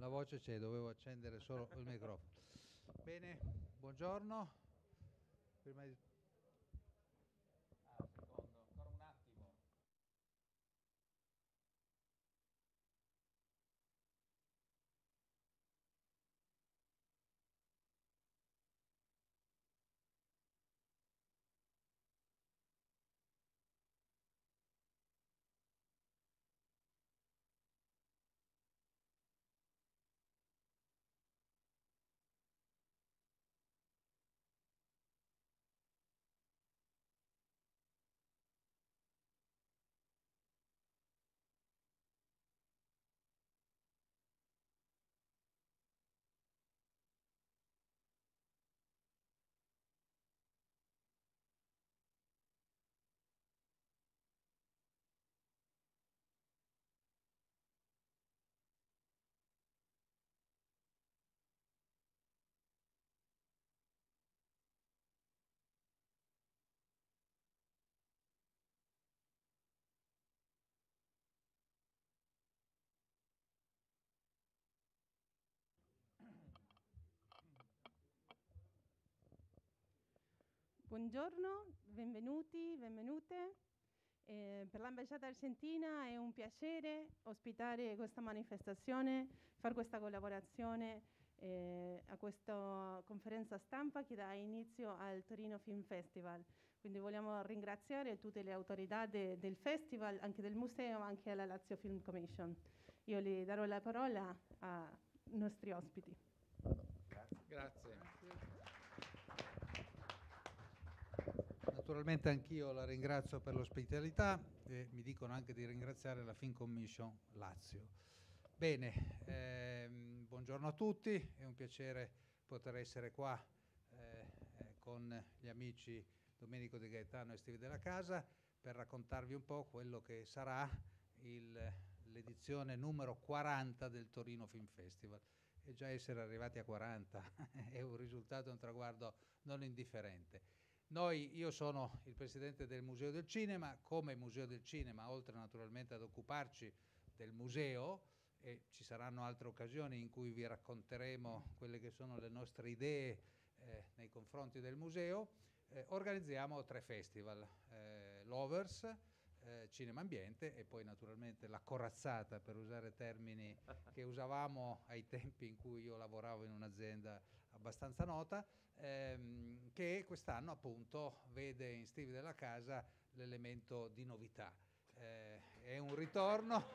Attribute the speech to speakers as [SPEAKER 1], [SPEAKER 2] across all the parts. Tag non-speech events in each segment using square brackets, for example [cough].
[SPEAKER 1] la voce c'è, dovevo accendere solo il microfono. Bene, buongiorno. Prima di
[SPEAKER 2] Buongiorno, benvenuti, benvenute. Eh, per l'ambasciata argentina è un piacere ospitare questa manifestazione, fare questa collaborazione eh, a questa conferenza stampa che dà inizio al Torino Film Festival. Quindi vogliamo ringraziare tutte le autorità de, del festival, anche del museo, anche alla Lazio Film Commission. Io le darò la parola ai nostri ospiti.
[SPEAKER 3] Grazie. Grazie.
[SPEAKER 1] Naturalmente anch'io la ringrazio per l'ospitalità e mi dicono anche di ringraziare la Fin Commission Lazio. Bene, ehm, buongiorno a tutti, è un piacere poter essere qua eh, eh con gli amici Domenico De Gaetano e Steve della Casa per raccontarvi un po' quello che sarà l'edizione numero 40 del Torino Film Festival. E già essere arrivati a 40 [laughs] è un risultato, un traguardo non indifferente. Noi, io sono il presidente del Museo del Cinema, come Museo del Cinema, oltre naturalmente ad occuparci del museo, e ci saranno altre occasioni in cui vi racconteremo quelle che sono le nostre idee eh, nei confronti del museo, eh, organizziamo tre festival, eh, l'Overs, eh, Cinema Ambiente e poi naturalmente la corazzata, per usare termini che usavamo ai tempi in cui io lavoravo in un'azienda abbastanza nota, ehm, che quest'anno appunto vede in Steve della Casa l'elemento di novità. Eh, è un ritorno. [laughs]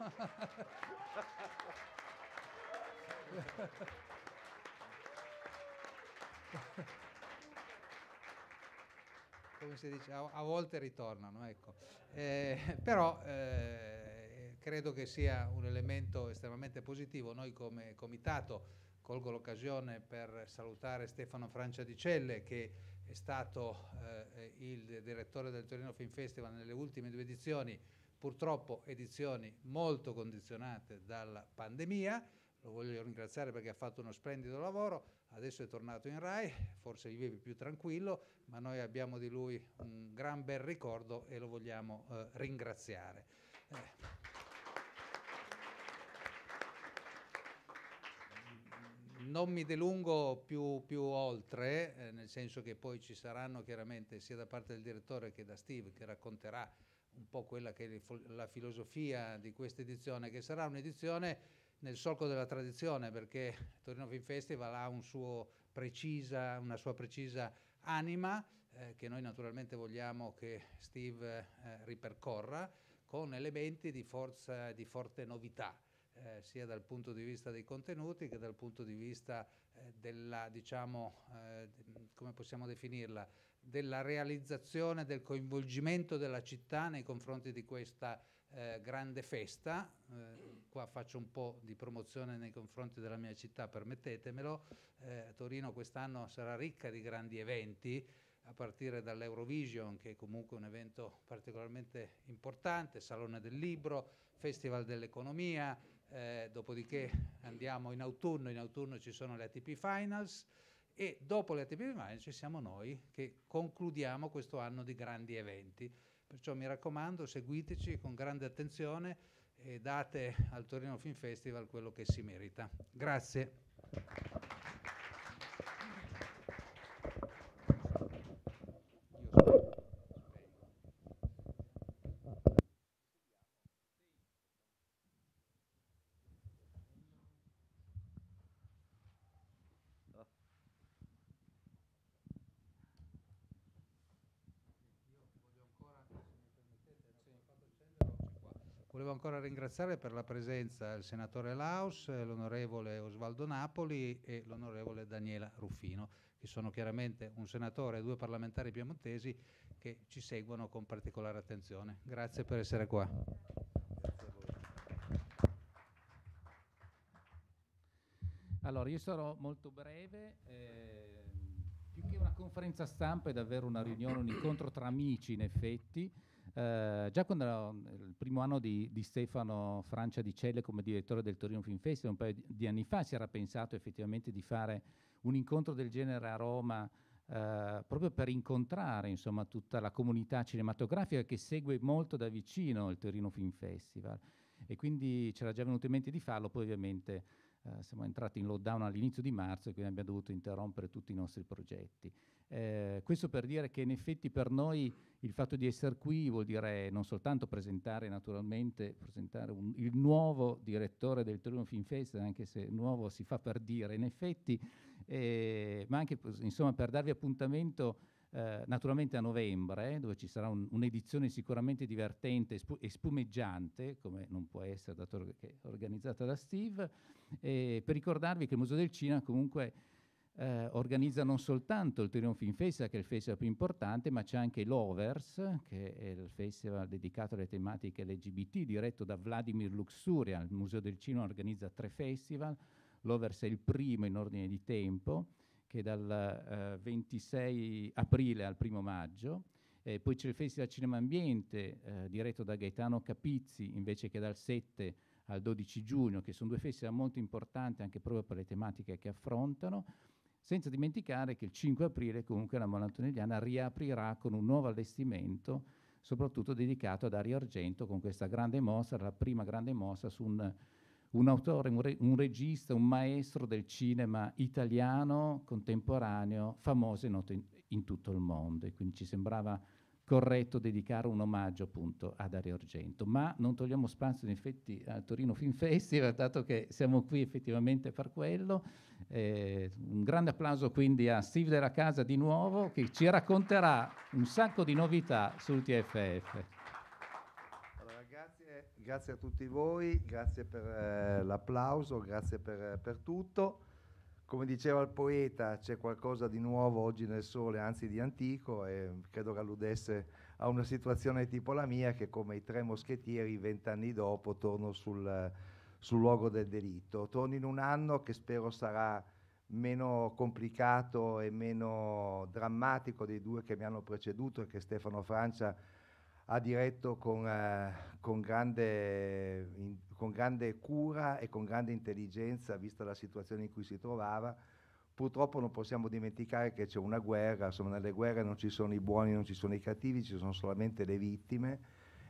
[SPEAKER 1] come si dice, a, a volte ritornano, ecco. eh, però eh, credo che sia un elemento estremamente positivo. Noi come comitato Colgo l'occasione per salutare Stefano Francia di Celle che è stato eh, il direttore del Torino Film Festival nelle ultime due edizioni, purtroppo edizioni molto condizionate dalla pandemia. Lo voglio ringraziare perché ha fatto uno splendido lavoro, adesso è tornato in Rai, forse vive più tranquillo, ma noi abbiamo di lui un gran bel ricordo e lo vogliamo eh, ringraziare. Eh. non mi delungo più, più oltre, eh, nel senso che poi ci saranno chiaramente sia da parte del direttore che da Steve che racconterà un po' quella che è la filosofia di questa edizione, che sarà un'edizione nel solco della tradizione, perché [laughs] Torino Film Festival ha un precisa, una sua precisa anima, eh, che noi naturalmente vogliamo che Steve eh, ripercorra, con elementi di, forza, di forte novità eh, sia dal punto di vista dei contenuti che dal punto di vista eh, della, diciamo, eh, come possiamo definirla, della realizzazione, del coinvolgimento della città nei confronti di questa eh, grande festa. Eh, qua faccio un po' di promozione nei confronti della mia città, permettetemelo. Eh, Torino quest'anno sarà ricca di grandi eventi a partire dall'Eurovision, che è comunque un evento particolarmente importante, Salone del Libro, Festival dell'Economia, eh, dopodiché andiamo in autunno, in autunno ci sono le ATP Finals e dopo le ATP Finals ci siamo noi che concludiamo questo anno di grandi eventi. Perciò mi raccomando, seguiteci con grande attenzione e date al Torino Film Festival quello che si merita. Grazie. ancora ringraziare per la presenza il senatore Laus, l'onorevole Osvaldo Napoli e l'onorevole Daniela Ruffino, che sono chiaramente un senatore e due parlamentari piemontesi che ci seguono con particolare attenzione. Grazie per essere qua.
[SPEAKER 3] Allora, io sarò molto breve. Eh, più che una conferenza stampa è davvero una riunione, un incontro tra amici in effetti. Eh, già quando era il primo anno di, di Stefano Francia di Celle come direttore del Torino Film Festival, un paio di, anni fa, si era pensato effettivamente di fare un incontro del genere a Roma. Uh, proprio per incontrare insomma, tutta la comunità cinematografica che segue molto da vicino il Torino Film Festival. E quindi c'era già venuto in mente di farlo, poi ovviamente eh, siamo entrati in lockdown all'inizio di marzo e quindi abbiamo dovuto interrompere tutti i nostri progetti. Eh, questo per dire che in effetti per noi il fatto di essere qui vuol dire non soltanto presentare naturalmente presentare un, il nuovo direttore del Torino Film Fest, anche se nuovo si fa per dire in effetti, eh, ma anche insomma, per darvi appuntamento eh, naturalmente a novembre, dove ci sarà un, un'edizione sicuramente divertente e spumeggiante, come non può essere, dato che è organizzata da Steve, eh, per ricordarvi che il Museo del Cina comunque eh, organizza non soltanto il Torino Film Festival, che è il festival più importante, ma c'è anche l'Overs, che è il festival dedicato alle tematiche LGBT, diretto da Vladimir Luxuria. Il Museo del Cinema organizza tre festival, l'Overs è il primo in ordine di tempo, che dal eh, 26 aprile al 1 maggio, eh, poi c'è il Festival Cinema Ambiente eh, diretto da Gaetano Capizzi invece che dal 7 al 12 giugno, che sono due festival molto importanti anche proprio per le tematiche che affrontano, senza dimenticare che il 5 aprile comunque la Antonelliana riaprirà con un nuovo allestimento soprattutto dedicato ad Ario Argento con questa grande mossa, la prima grande mossa su un un autore, un, re, un, regista, un maestro del cinema italiano contemporaneo, famoso e noto in, in, tutto il mondo. E quindi ci sembrava corretto dedicare un omaggio appunto ad Dario Argento. Ma non togliamo spazio in effetti al Torino Film Festival, dato che siamo qui effettivamente per quello. Eh, un grande applauso quindi a Steve della Casa di nuovo, che ci racconterà un sacco di novità sul TFF.
[SPEAKER 4] Grazie a tutti voi, grazie per eh, l'applauso, grazie per, eh, per, tutto. Come diceva il poeta, c'è qualcosa di nuovo oggi nel sole, anzi di antico, e credo che alludesse a una situazione tipo la mia, che come i tre moschettieri, vent'anni dopo, torno sul, sul luogo del delitto. Torno in un anno che spero sarà meno complicato e meno drammatico dei due che mi hanno preceduto e che Stefano Francia ha ha diretto con, eh, con, grande, in, con, grande, cura e con grande intelligenza, vista la situazione in cui si trovava. Purtroppo non possiamo dimenticare che c'è una guerra, insomma nelle guerre non ci sono i buoni, non ci sono i cattivi, ci sono solamente le vittime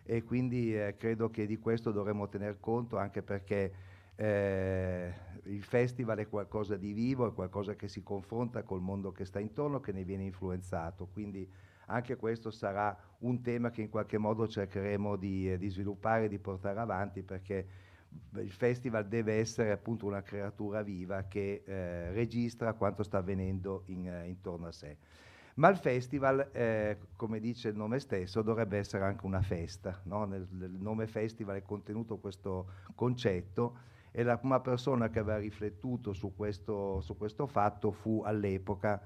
[SPEAKER 4] e quindi eh, credo che di questo dovremmo tener conto anche perché eh, il festival è qualcosa di vivo, è qualcosa che si confronta col mondo che sta intorno, che ne viene influenzato. Quindi anche questo sarà un tema che in qualche modo cercheremo di, eh, di sviluppare e di portare avanti perché il festival deve essere appunto una creatura viva che eh, registra quanto sta avvenendo in, eh, intorno a sé. Ma il festival, eh, come dice il nome stesso, dovrebbe essere anche una festa. No? Nel, nel, nome festival è contenuto questo concetto e la prima persona che aveva riflettuto su questo, su questo fatto fu all'epoca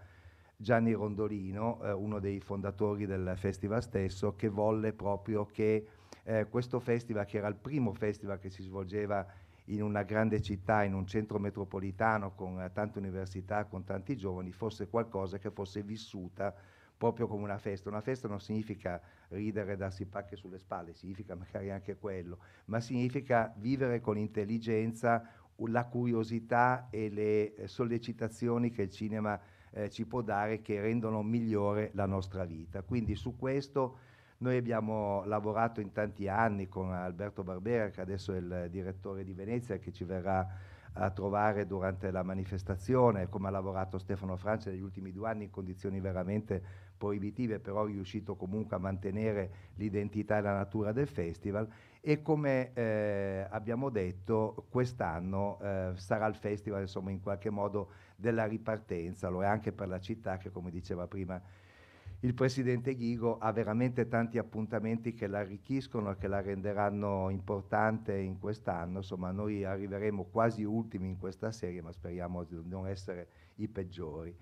[SPEAKER 4] Gianni Rondolino, eh, uno dei fondatori del festival stesso, che volle proprio che eh, questo festival, che era il primo festival che si svolgeva in una grande città, in un centro metropolitano con eh, tante università, con tanti giovani, fosse qualcosa che fosse vissuta proprio come una festa. Una festa non significa ridere e darsi pacche sulle spalle, significa magari anche quello, ma significa vivere con intelligenza la curiosità e le eh, sollecitazioni che il cinema eh, ci può dare che rendono migliore la nostra vita. Quindi su questo noi abbiamo lavorato in tanti anni con Alberto Barbera, che adesso è il direttore di Venezia, che ci verrà a trovare durante la manifestazione, come ha lavorato Stefano Francia negli ultimi due anni in condizioni veramente proibitive, però è riuscito comunque a mantenere l'identità e la natura del festival e come eh, abbiamo detto, quest'anno eh, sarà il festival, insomma, in qualche modo della ripartenza, lo è anche per la città che, come diceva prima il presidente Ghigo, ha veramente tanti appuntamenti che l'arricchiscono e che la renderanno importante in quest'anno. Insomma, noi arriveremo quasi ultimi in questa serie, ma speriamo di non essere i peggiori.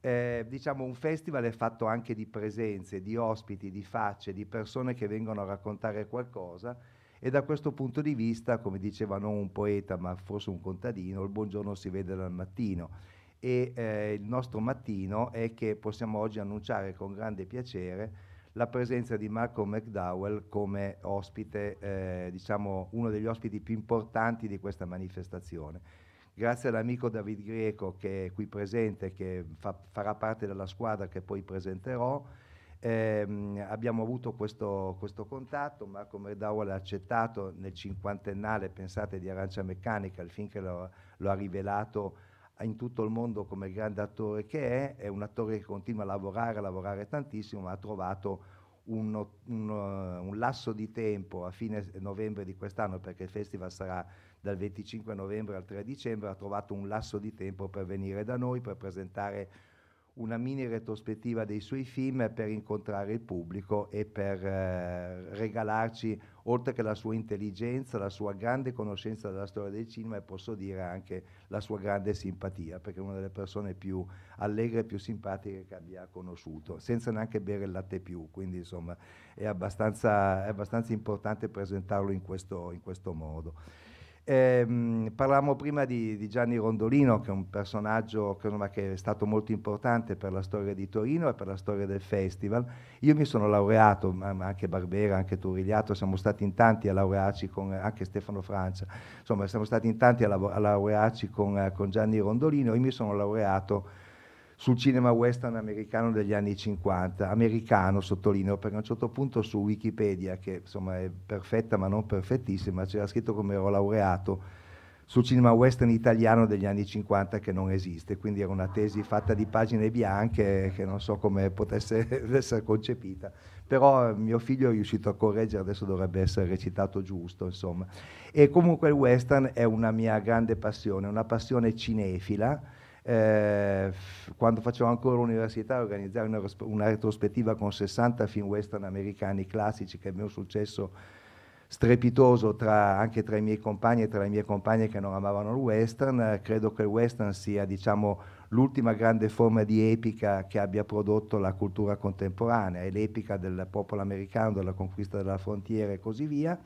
[SPEAKER 4] Eh, diciamo un festival è fatto anche di presenze, di ospiti, di facce, di persone che vengono a raccontare qualcosa e da questo punto di vista, come diceva non un poeta ma forse un contadino, il buongiorno si vede dal mattino. E eh, il nostro mattino è che possiamo oggi annunciare con grande piacere la presenza di Marco McDowell come ospite, eh, diciamo uno degli ospiti più importanti di questa manifestazione grazie all'amico David Greco che è qui presente, che fa, farà parte della squadra che poi presenterò, eh, abbiamo avuto questo, questo contatto, Marco Merdau l'ha accettato nel cinquantennale, pensate, di Arancia Meccanica, il film che lo, lo, ha rivelato in tutto il mondo come grande attore che è, è un attore che continua a lavorare, a lavorare tantissimo, ma ha trovato un, un, uh, un lasso di tempo a fine novembre di quest'anno, perché il festival sarà dal 25 novembre al 3 dicembre, ha trovato un lasso di tempo per venire da noi, per presentare una mini retrospettiva dei suoi film per incontrare il pubblico e per eh, regalarci, oltre che la sua intelligenza, la sua grande conoscenza della storia del cinema e posso dire anche la sua grande simpatia, perché è una delle persone più allegre e più simpatiche che abbia conosciuto, senza neanche bere il latte più, quindi insomma è abbastanza, è abbastanza importante presentarlo in questo, in questo modo. Eh, parlavamo prima di, di, Gianni Rondolino, che è un personaggio insomma, che è stato molto importante per la storia di Torino e per la storia del festival. Io mi sono laureato, ma anche Barbera, anche Turigliato, siamo stati in tanti a laurearci con anche Stefano Francia, insomma siamo stati in tanti a, laurearci con, con Gianni Rondolino, io mi sono laureato sul cinema western americano degli anni 50, americano sottolineo, perché a un certo punto su Wikipedia, che insomma è perfetta ma non perfettissima, c'era scritto come ero laureato sul cinema western italiano degli anni 50 che non esiste, quindi era una tesi fatta di pagine bianche che non so come potesse [laughs] essere concepita, però eh, mio figlio è riuscito a correggere, adesso dovrebbe essere recitato giusto, insomma. E comunque il western è una mia grande passione, una passione cinefila, eh, quando facevo ancora l'università organizzai una, una, retrospettiva con 60 film western americani classici che abbiamo successo strepitoso tra, anche tra i miei compagni e tra le mie compagne che non amavano il western. Credo che il western sia diciamo, l'ultima grande forma di epica che abbia prodotto la cultura contemporanea, è l'epica del popolo americano, della conquista della frontiera e così via.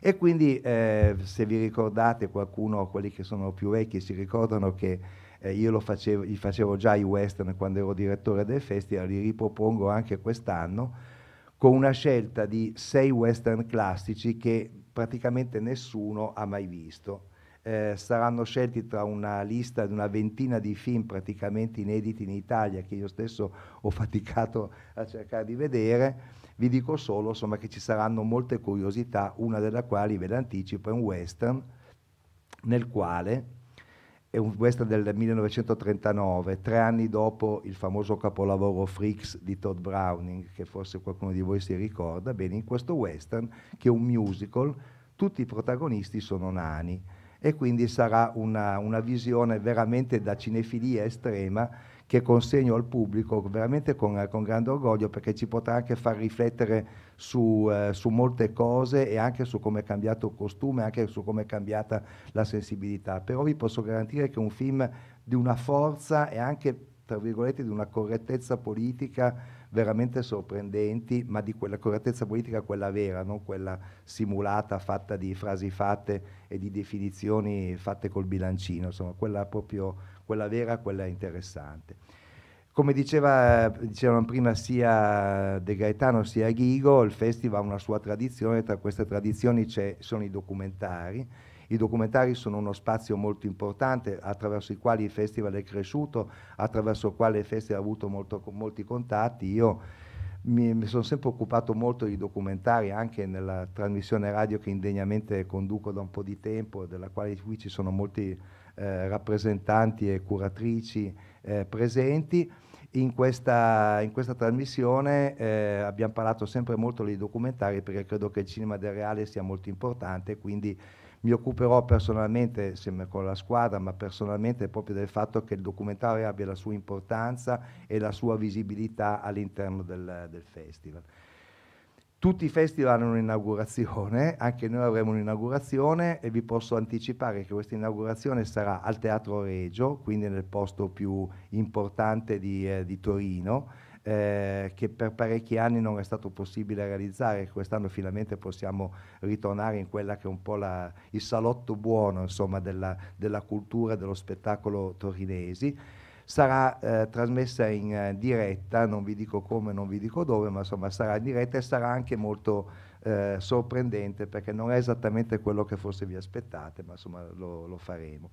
[SPEAKER 4] E quindi eh, se vi ricordate qualcuno, quelli che sono più vecchi, si ricordano che eh, io facevo, gli facevo già i western quando ero direttore del festival, li ripropongo anche quest'anno con una scelta di sei western classici che praticamente nessuno ha mai visto. Eh, saranno scelti tra una lista di una ventina di film praticamente inediti in Italia che io stesso ho faticato a cercare di vedere. Vi dico solo insomma, che ci saranno molte curiosità, una delle quali ve l'anticipo è un western nel quale è un western del 1939, tre anni dopo il famoso capolavoro Freaks di Todd Browning, che forse qualcuno di voi si ricorda, bene, in questo western, che è un musical, tutti i protagonisti sono nani e quindi sarà una, una visione veramente da cinefilia estrema che consegno al pubblico veramente con, con grande orgoglio perché ci potrà anche far riflettere su, eh, su, molte cose e anche su come è cambiato il costume, anche su come è cambiata la sensibilità. Però vi posso garantire che è un film di una forza e anche, tra virgolette, di una correttezza politica veramente sorprendenti, ma di quella correttezza politica, quella vera, non quella simulata, fatta di frasi fatte e di definizioni fatte col bilancino, insomma, quella proprio, quella vera, quella interessante. Come diceva, dicevano prima sia De Gaetano sia Ghigo, il festival ha una sua tradizione, tra queste tradizioni sono i documentari. I documentari sono uno spazio molto importante attraverso i quali il festival è cresciuto, attraverso il quale il festival ha avuto molto, molti contatti. Io mi, mi, sono sempre occupato molto di documentari, anche nella trasmissione radio che indegnamente conduco da un po' di tempo, della quale qui ci sono molti eh, rappresentanti e curatrici eh, presenti in questa, in questa, trasmissione eh, abbiamo parlato sempre molto dei documentari perché credo che il cinema del reale sia molto importante, quindi mi occuperò personalmente, insieme con la squadra, ma personalmente proprio del fatto che il documentario abbia la sua importanza e la sua visibilità all'interno del, del festival. Tutti i festival hanno un'inaugurazione, anche noi avremo un'inaugurazione e vi posso anticipare che questa inaugurazione sarà al Teatro Regio, quindi nel posto più importante di, eh, di Torino, eh, che per parecchi anni non è stato possibile realizzare. Quest'anno finalmente possiamo ritornare in quella che è un po' la, il salotto buono insomma, della, della cultura, dello spettacolo torinesi sarà eh, trasmessa in eh, diretta, non vi dico come, non vi dico dove, ma insomma sarà in diretta e sarà anche molto eh, sorprendente perché non è esattamente quello che forse vi aspettate, ma insomma lo, lo faremo.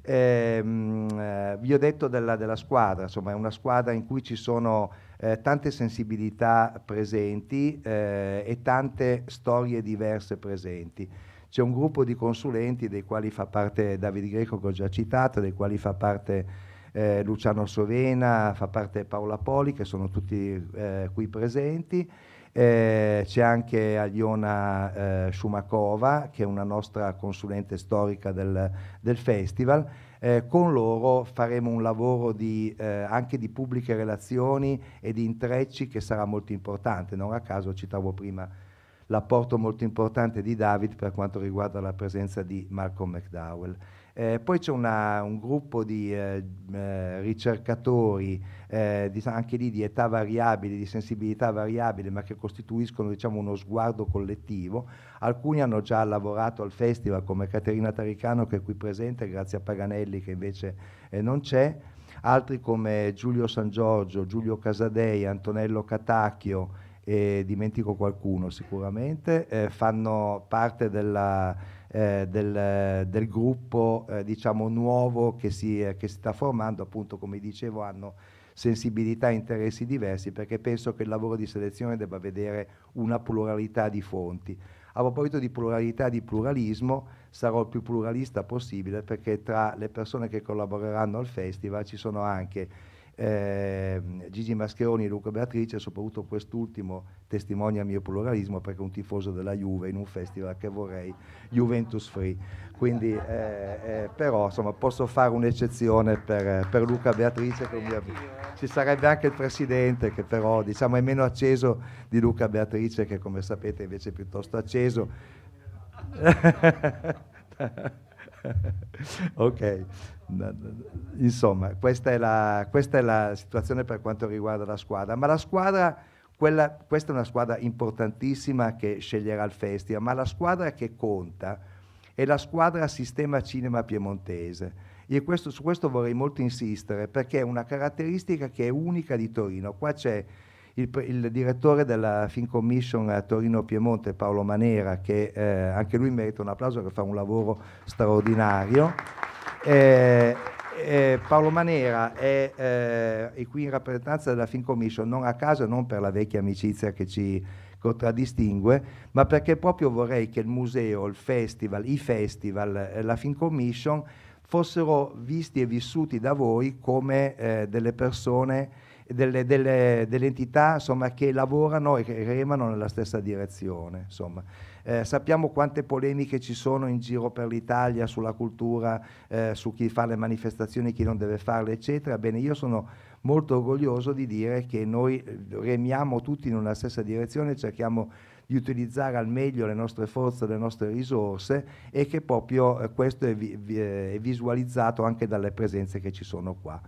[SPEAKER 4] Ehm, eh, vi ho detto della, della, squadra, insomma è una squadra in cui ci sono eh, tante sensibilità presenti eh, e tante storie diverse presenti. C'è un gruppo di consulenti dei quali fa parte Davide Greco che ho già citato, dei quali fa parte eh, Luciano Sovena, fa parte Paola Poli, che sono tutti eh, qui presenti. Eh, c'è anche Aliona eh, Shumakova, che è una nostra consulente storica del, del festival. Eh, con loro faremo un lavoro di, eh, anche di pubbliche relazioni e di intrecci che sarà molto importante. Non a caso citavo prima l'apporto molto importante di David per quanto riguarda la presenza di Malcolm McDowell. Eh, poi c'è una, un gruppo di eh, eh ricercatori, eh, di, anche lì di età variabile, di sensibilità variabile, ma che costituiscono diciamo, uno sguardo collettivo. Alcuni hanno già lavorato al festival, come Caterina Taricano che è qui presente, grazie a Paganelli che invece eh, non c'è. Altri come Giulio San Giorgio, Giulio Casadei, Antonello Catacchio, e dimentico qualcuno sicuramente, eh, fanno parte della eh, del, del, gruppo eh, diciamo nuovo che si, eh, che si, sta formando, appunto come dicevo hanno sensibilità e interessi diversi perché penso che il lavoro di selezione debba vedere una pluralità di fonti. A proposito di pluralità e di pluralismo, sarò il più pluralista possibile perché tra le persone che collaboreranno al festival ci sono anche eh, Gigi Mascheroni e Luca Beatrice, soprattutto quest'ultimo testimonia il mio pluralismo perché è un tifoso della Juve in un festival che vorrei Juventus Free. Quindi, eh, eh, però, insomma, posso fare un'eccezione per, per Luca Beatrice. Mio... Eh. ci sarebbe anche il presidente che però diciamo, è meno acceso di Luca Beatrice che come sapete invece è piuttosto acceso. [laughs] ok. Insomma, questa è, la, questa è, la, situazione per quanto riguarda la squadra, ma la squadra, quella, questa è una squadra importantissima che sceglierà il festival, ma la squadra che conta è la squadra Sistema Cinema Piemontese. E questo, su questo vorrei molto insistere perché è una caratteristica che è unica di Torino. Qua c'è il, il, direttore della Fin Commission a Torino Piemonte, Paolo Manera, che eh, anche lui merita un applauso perché fa un lavoro straordinario. Eh, eh, Paolo Manera è, eh, è, qui in rappresentanza della Fincommission, non a caso, non per la vecchia amicizia che ci contraddistingue, ma perché proprio vorrei che il museo, il festival, i festival, eh, la Commission fossero visti e vissuti da voi come eh, delle persone, delle, delle, delle entità insomma, che lavorano e remano nella stessa direzione. Insomma. Eh, sappiamo quante polemiche ci sono in giro per l'Italia sulla cultura, eh, su chi fa le manifestazioni, chi non deve farle, eccetera. Bene, io sono molto orgoglioso di dire che noi eh, remiamo tutti in una stessa direzione, cerchiamo di utilizzare al meglio le nostre forze, le nostre risorse e che proprio eh, questo è, vi, vi, eh, è visualizzato anche dalle presenze che ci sono qua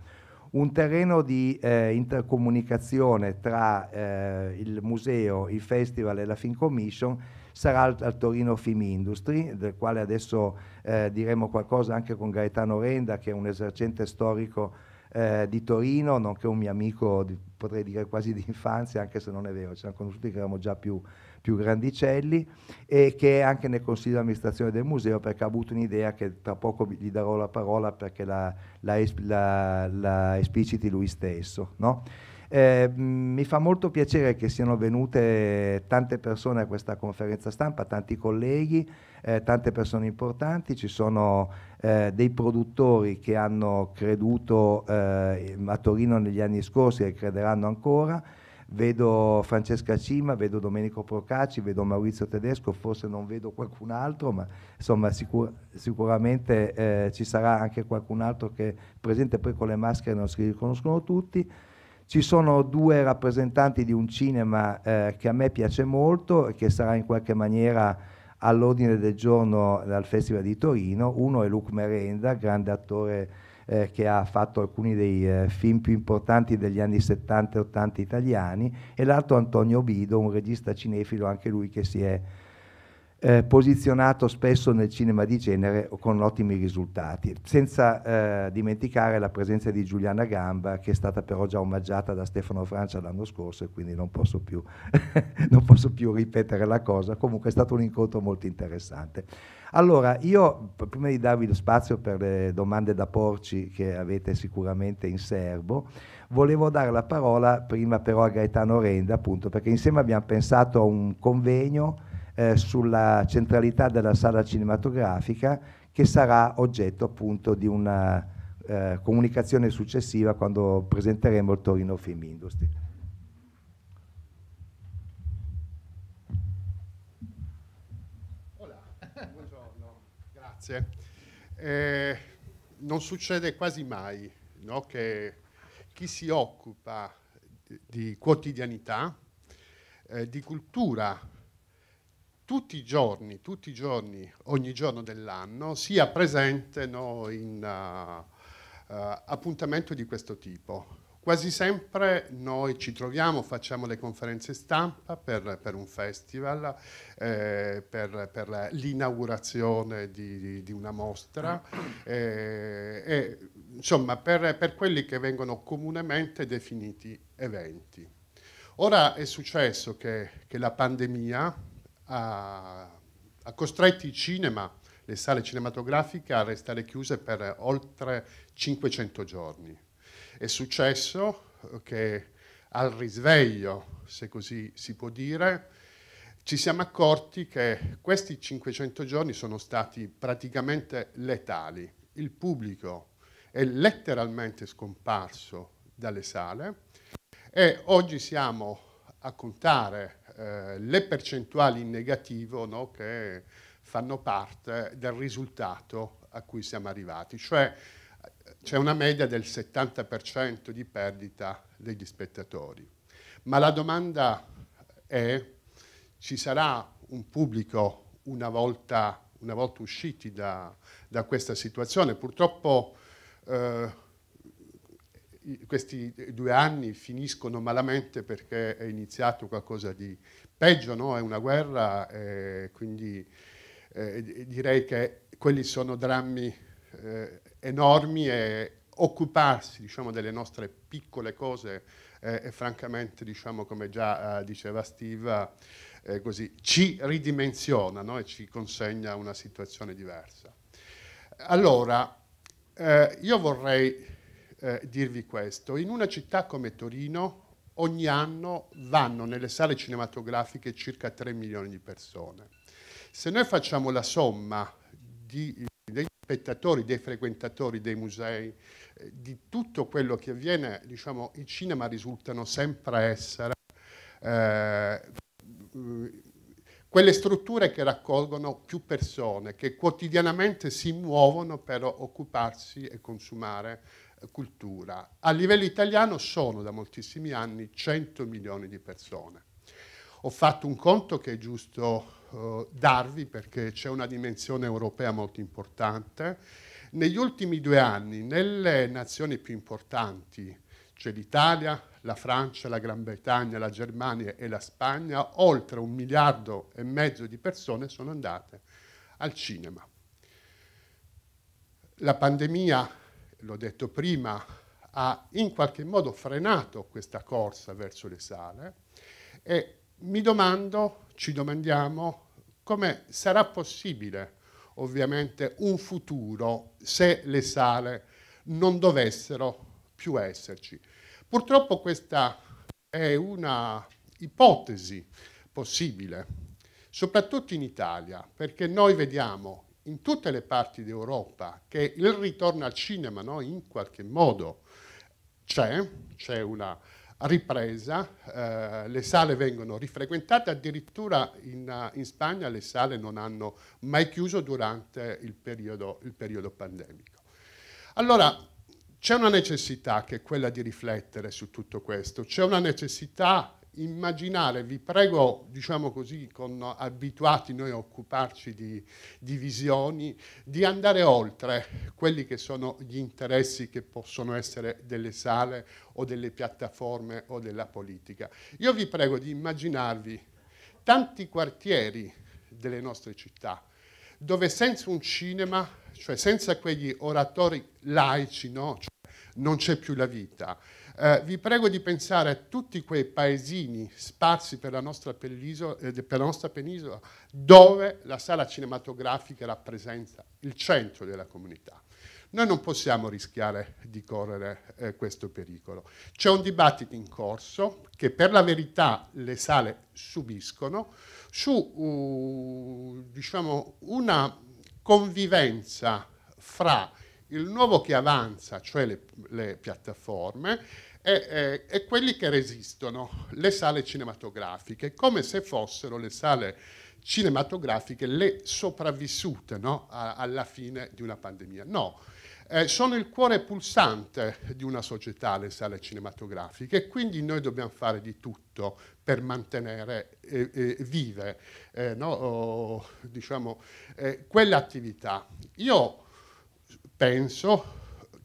[SPEAKER 4] un terreno di eh, intercomunicazione tra eh, il museo, il festival e la Fin Commission sarà al, al Torino Film Industry, del quale adesso eh, diremo qualcosa anche con Gaetano Renda, che è un esercente storico eh, di Torino, nonché un mio amico, di, potrei dire quasi di infanzia, anche se non è vero, ci siamo conosciuti che eravamo già più, più grandicelli, e che è anche nel consiglio di amministrazione del museo perché ha avuto un'idea che tra poco gli darò la parola perché la, la, la, la espliciti lui stesso. No? Eh, mi fa molto piacere che siano venute tante persone a questa conferenza stampa, tanti colleghi, eh, tante persone importanti, ci sono eh, dei produttori che hanno creduto eh, a Torino negli anni scorsi e crederanno ancora. Vedo Francesca Cima, vedo Domenico Procacci, vedo Maurizio Tedesco, forse non vedo qualcun altro, ma insomma sicur- sicuramente eh, ci sarà anche qualcun altro che è presente, poi con le maschere non si riconoscono tutti. Ci sono due rappresentanti di un cinema eh, che a me piace molto e che sarà in qualche maniera all'ordine del giorno dal Festival di Torino. Uno è Luc Merenda, grande attore eh, che ha fatto alcuni dei eh, film più importanti degli anni 70 e 80 italiani, e l'altro Antonio Bido, un regista cinefilo, anche lui che si è eh, posizionato spesso nel cinema di genere con ottimi risultati, senza eh, dimenticare la presenza di Giuliana Gamba che è stata però già omaggiata da Stefano Francia l'anno scorso e quindi non posso più, [laughs] non posso più ripetere la cosa, comunque è stato un incontro molto interessante. Allora, io prima di darvi lo spazio per le domande da porci che avete sicuramente in serbo, volevo dare la parola prima però a Gaetano Renda, appunto, perché insieme abbiamo pensato a un convegno eh, sulla centralità della sala cinematografica che sarà oggetto appunto di una eh, comunicazione successiva quando presenteremo il Torino Film Industry.
[SPEAKER 5] Hola, [laughs] buongiorno, grazie. Eh, non succede quasi mai no, che chi si occupa di quotidianità, eh, di cultura tutti i giorni, tutti i giorni, ogni giorno dell'anno, sia presente no, in uh, uh, appuntamento di questo tipo. Quasi sempre noi ci troviamo, facciamo le conferenze stampa per, per un festival, eh, per, per l'inaugurazione di, di, una mostra, eh, e, insomma per, per quelli che vengono comunemente definiti eventi. Ora è successo che, che la pandemia ha, ha costretto i cinema, le sale cinematografiche, a restare chiuse per oltre 500 giorni. È successo eh, che al risveglio, se così si può dire, ci siamo accorti che questi 500 giorni sono stati praticamente letali. Il pubblico è letteralmente scomparso dalle sale e oggi siamo a contare eh, le percentuali in negativo no, che fanno parte del risultato a cui siamo arrivati, cioè c'è una media del 70% di perdita degli spettatori. Ma la domanda è, ci sarà un pubblico una volta, una volta usciti da, da, questa situazione? Purtroppo eh, questi due anni finiscono malamente perché è iniziato qualcosa di peggio, no? è una guerra, eh, quindi eh, direi che quelli sono drammi eh, enormi e occuparsi diciamo, delle nostre piccole cose e eh, francamente, diciamo, come già eh, diceva Steve, eh, così, ci ridimensiona no? e ci consegna una situazione diversa. Allora, io vorrei eh, dirvi questo. In una città come Torino ogni anno vanno nelle sale cinematografiche circa 3 milioni di persone. Se noi facciamo la somma di, degli spettatori, dei frequentatori dei musei, eh, di tutto quello che avviene, diciamo, i cinema risultano sempre essere eh, quelle strutture che raccolgono più persone, che quotidianamente si muovono per occuparsi e consumare cultura. A livello italiano sono da moltissimi anni 100 milioni di persone. Ho fatto un conto che è giusto eh, darvi perché c'è una dimensione europea molto importante. Negli ultimi due anni nelle nazioni più importanti, cioè l'Italia, la Francia, la Gran Bretagna, la Germania e la Spagna, oltre un miliardo e mezzo di persone sono andate al cinema. La pandemia l'ho detto prima, ha in qualche modo frenato questa corsa verso le sale e mi domando, ci domandiamo, come sarà possibile ovviamente un futuro se le sale non dovessero più esserci. Purtroppo questa è una ipotesi possibile, soprattutto in Italia, perché noi vediamo in tutte le parti d'Europa che il ritorno al cinema no, in qualche modo c'è, c'è una ripresa, eh, le sale vengono rifrequentate, addirittura in, in, Spagna le sale non hanno mai chiuso durante il periodo, il periodo pandemico. Allora, c'è una necessità che è quella di riflettere su tutto questo, c'è una necessità immaginare, vi prego, diciamo così, con, abituati noi a occuparci di, di visioni, di andare oltre quelli che sono gli interessi che possono essere delle sale o delle piattaforme o della politica. Io vi prego di immaginarvi tanti quartieri delle nostre città dove senza un cinema, cioè senza quegli oratori laici, no? cioè non c'è più la vita. Eh, vi prego di pensare a tutti quei paesini sparsi per la, eh, per la nostra penisola dove la sala cinematografica rappresenta il centro della comunità. Noi non possiamo rischiare di correre eh, questo pericolo. C'è un dibattito in corso che per la verità le sale subiscono su uh, diciamo, una convivenza fra il nuovo che avanza, cioè le, le piattaforme, e, e, quelli che resistono, le sale cinematografiche, come se fossero le sale cinematografiche le sopravvissute no? A, alla fine di una pandemia. No, eh, sono il cuore pulsante di una società, le sale cinematografiche, e quindi noi dobbiamo fare di tutto per mantenere eh, eh, vive no? o, diciamo, eh, quell'attività. Io penso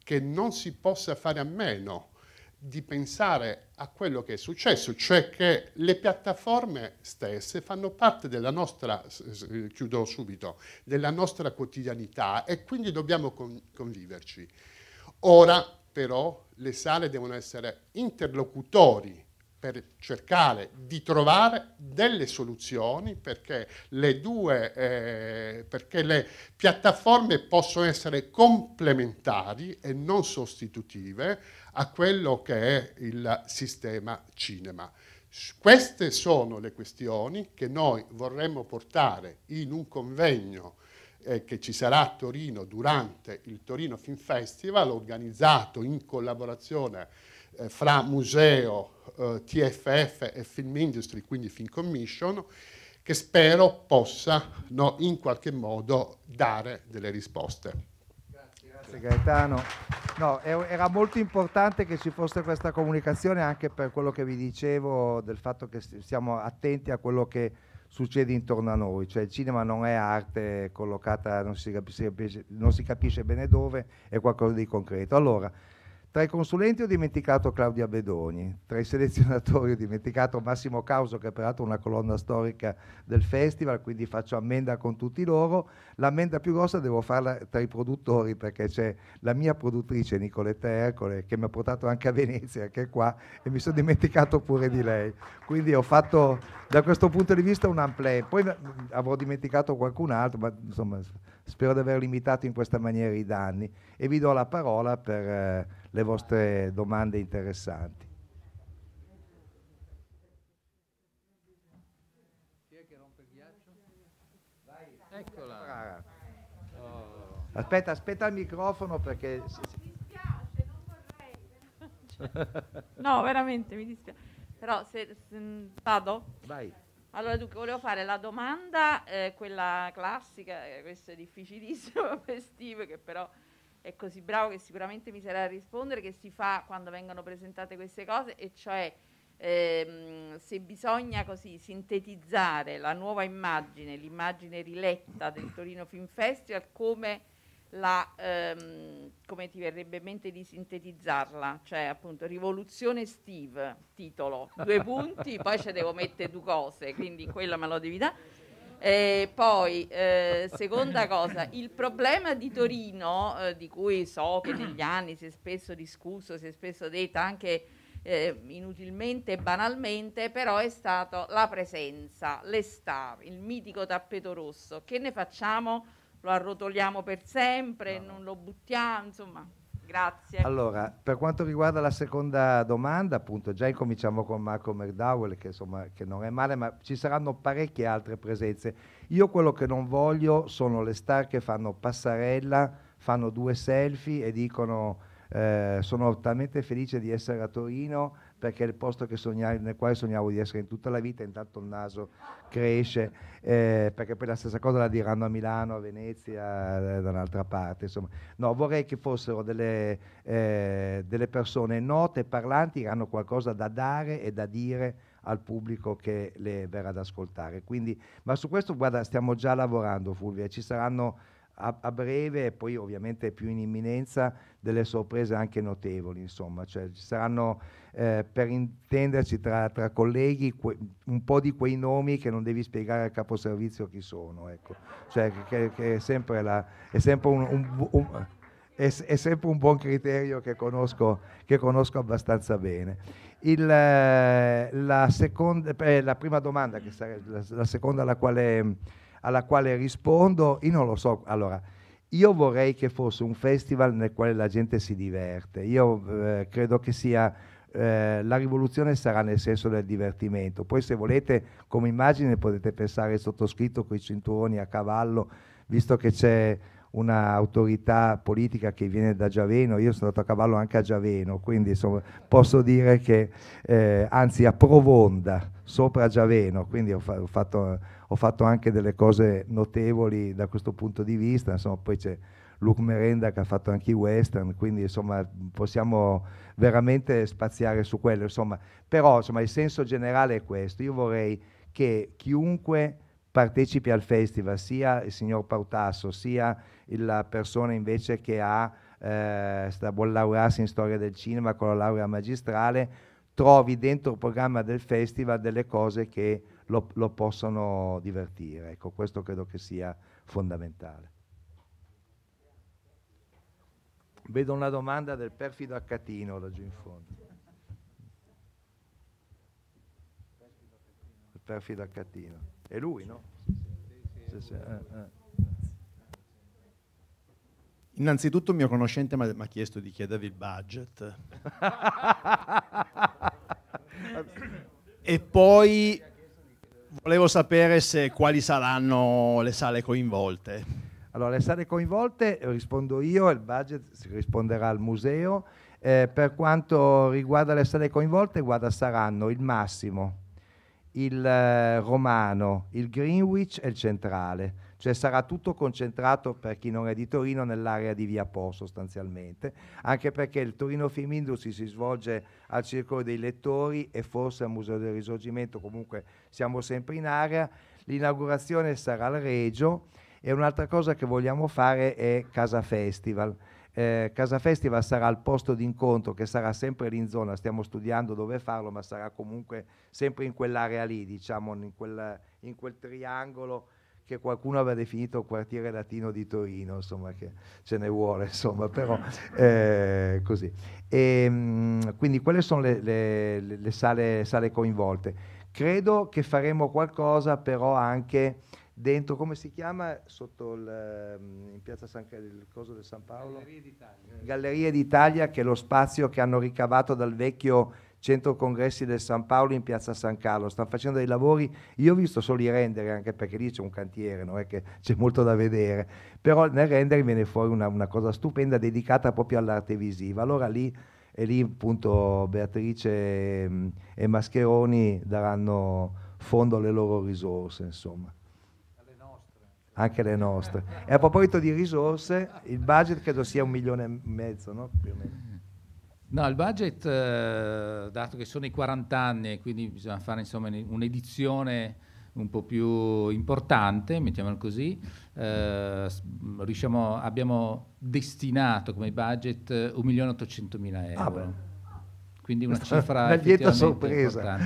[SPEAKER 5] che non si possa fare a meno di pensare a quello che è successo, cioè che le piattaforme stesse fanno parte della nostra, chiudo subito, della nostra quotidianità e quindi dobbiamo conviverci. Ora però le sale devono essere interlocutori per cercare di trovare delle soluzioni perché le due, eh, perché le piattaforme possono essere complementari e non sostitutive a quello che è il sistema cinema. Queste sono le questioni che noi vorremmo portare in un convegno eh, che ci sarà a Torino durante il Torino Film Festival, organizzato in collaborazione eh, fra museo eh, TFF e Film Industry, quindi Film Commission, che spero possa no, in qualche modo dare delle risposte. Grazie Gaetano. No, era
[SPEAKER 4] molto importante che ci fosse questa comunicazione anche per quello che vi dicevo del fatto che siamo attenti a quello che succede intorno a noi, cioè il cinema non è arte collocata, non si capisce, non si capisce bene dove, è qualcosa di concreto. Allora, tra i consulenti ho dimenticato Claudia Bedoni, tra i selezionatori ho dimenticato Massimo Causo, che ha peraltro una colonna storica del festival, quindi faccio ammenda con tutti loro. L'ammenda più grossa devo farla tra i produttori, perché c'è la mia produttrice Nicoletta Ercole, che mi ha portato anche a Venezia, che è qua, e mi sono dimenticato pure di lei. Quindi ho fatto da questo punto di vista un unplay. Poi avrò dimenticato qualcun altro, ma insomma spero di aver limitato in questa maniera i danni. E vi do la parola per... Eh, le vostre domande interessanti.
[SPEAKER 1] Oh.
[SPEAKER 4] Aspetta, aspetta il microfono perché... No,
[SPEAKER 2] veramente mi dispiace. Però se, se vado? Vai. Allora, dunque, volevo fare la domanda, eh, quella classica, eh, questo è difficilissimo, per [laughs] Steve, che però è così bravo che sicuramente mi sarà a rispondere, che si fa quando vengono presentate queste cose, e cioè ehm, se bisogna così sintetizzare la nuova immagine, l'immagine riletta del Torino Film Festival, come... La, ehm, come ti verrebbe in mente di sintetizzarla, cioè appunto rivoluzione Steve, titolo, due punti, poi ci devo mettere due cose, quindi quella me lo devi dare e eh, poi, eh, seconda cosa, il problema di Torino, eh, di cui so che negli anni si è spesso discusso, si è spesso detto anche eh, inutilmente e banalmente, però è stato la presenza, l'estate, il mitico tappeto rosso. Che ne facciamo? Lo arrotoliamo per sempre, no. non lo buttiamo, insomma. Grazie. Allora,
[SPEAKER 4] per quanto riguarda la seconda domanda, appunto, già incominciamo con Marco McDowell, che, insomma, che non è male, ma ci saranno parecchie altre presenze. Io quello che non voglio sono le star che fanno passarella, fanno due selfie e dicono eh, sono talmente felice di essere a Torino perché è il posto sognavo, nel quale sognavo di essere in tutta la vita, intanto il naso cresce, eh, perché poi la stessa cosa la diranno a Milano, a Venezia, eh, da un'altra parte. Insomma. No, vorrei che fossero delle, eh, delle persone note, parlanti, che hanno qualcosa da dare e da dire al pubblico che le verrà ad ascoltare. Quindi, ma su questo guarda, stiamo già lavorando Fulvia, ci saranno a, a, breve e poi ovviamente più in imminenza delle sorprese anche notevoli, insomma, cioè ci saranno eh, per intenderci tra, tra colleghi que, un po' di quei nomi che non devi spiegare al caposervizio chi sono, ecco, cioè che, che è sempre, la, è sempre un, un, un è, è, sempre un buon criterio che conosco, che conosco abbastanza bene. Il, eh, la, seconda, eh, la prima domanda, che sarebbe la, la seconda alla quale alla quale rispondo, io non lo so. Allora, io vorrei che fosse un festival nel quale la gente si diverte. Io eh, credo che sia eh, la rivoluzione sarà nel senso del divertimento. Poi se volete come immagine potete pensare sottoscritto con i cinturoni a cavallo, visto che c'è un'autorità politica che viene da Giaveno, io sono andato a cavallo anche a Giaveno, quindi insomma, posso dire che, eh, anzi a Provonda, sopra Giaveno, quindi ho, fa ho fatto ho fatto anche delle cose notevoli da questo punto di vista, insomma poi c'è Luke Merenda che ha fatto anche i western, quindi insomma possiamo veramente spaziare su quello, insomma. però insomma, il senso generale è questo, io vorrei che chiunque partecipi al festival, sia il signor Pautasso, sia la persona invece che ha, eh, sta, vuol laurearsi in storia del cinema con la laurea magistrale, trovi dentro il programma del festival delle cose che lo, lo possano divertire. Ecco, questo credo che sia fondamentale. Vedo una domanda del perfido Accatino laggiù in fondo. Il perfido Accatino. È lui, no? Sì, sì, eh, eh. Innanzitutto
[SPEAKER 5] il mio conoscente mi ha chiesto di chiedervi il
[SPEAKER 4] budget. [laughs] e poi volevo sapere se, quali saranno le sale coinvolte. Allora, le sale coinvolte rispondo io, il budget risponderà al museo. Eh, per quanto riguarda le sale coinvolte, guarda, saranno il Massimo, il eh, Romano, il Greenwich e il Centrale cioè sarà tutto concentrato per chi non è di Torino nell'area di Via Po sostanzialmente, anche perché il Torino Film Industry si svolge al Circolo dei Lettori e forse al Museo del Risorgimento, comunque siamo sempre in area, l'inaugurazione sarà al Regio e un'altra cosa che vogliamo fare è Casa Festival. Eh, Casa Festival sarà il posto d'incontro che sarà sempre lì in zona, stiamo studiando dove farlo, ma sarà comunque sempre in quell'area lì, diciamo in quel, in quel triangolo che qualcuno aveva definito quartiere latino di Torino, insomma, che ce ne vuole, [laughs] insomma, però eh, così. E, ehm, quindi quelle sono le, le, le sale, sale, coinvolte. Credo che faremo qualcosa però anche dentro, come si chiama? Sotto il, ehm, in piazza San, il coso del San Paolo? Gallerie d'Italia. Gallerie d'Italia, che è lo spazio che hanno ricavato dal vecchio centro congressi del San Paolo in piazza San Carlo, stanno facendo dei lavori, io ho visto solo i rendere, anche perché lì c'è un cantiere, non è che c'è molto da vedere, però nel rendere viene fuori una, una cosa stupenda dedicata proprio all'arte visiva, allora lì e lì appunto Beatrice ehm, e Mascheroni daranno fondo alle loro risorse, insomma. Alle Anche le nostre. E a proposito di risorse, il budget credo sia un milione e mezzo, no? Più o meno.
[SPEAKER 3] No, il budget, eh, dato che sono i 40 anni, e quindi bisogna fare insomma, un'edizione un po' più importante, mettiamolo così, eh, riusciamo, abbiamo destinato come budget 1.800.000 ah, euro. Ah, beh. quindi una [laughs] cifra una lieta sorpresa.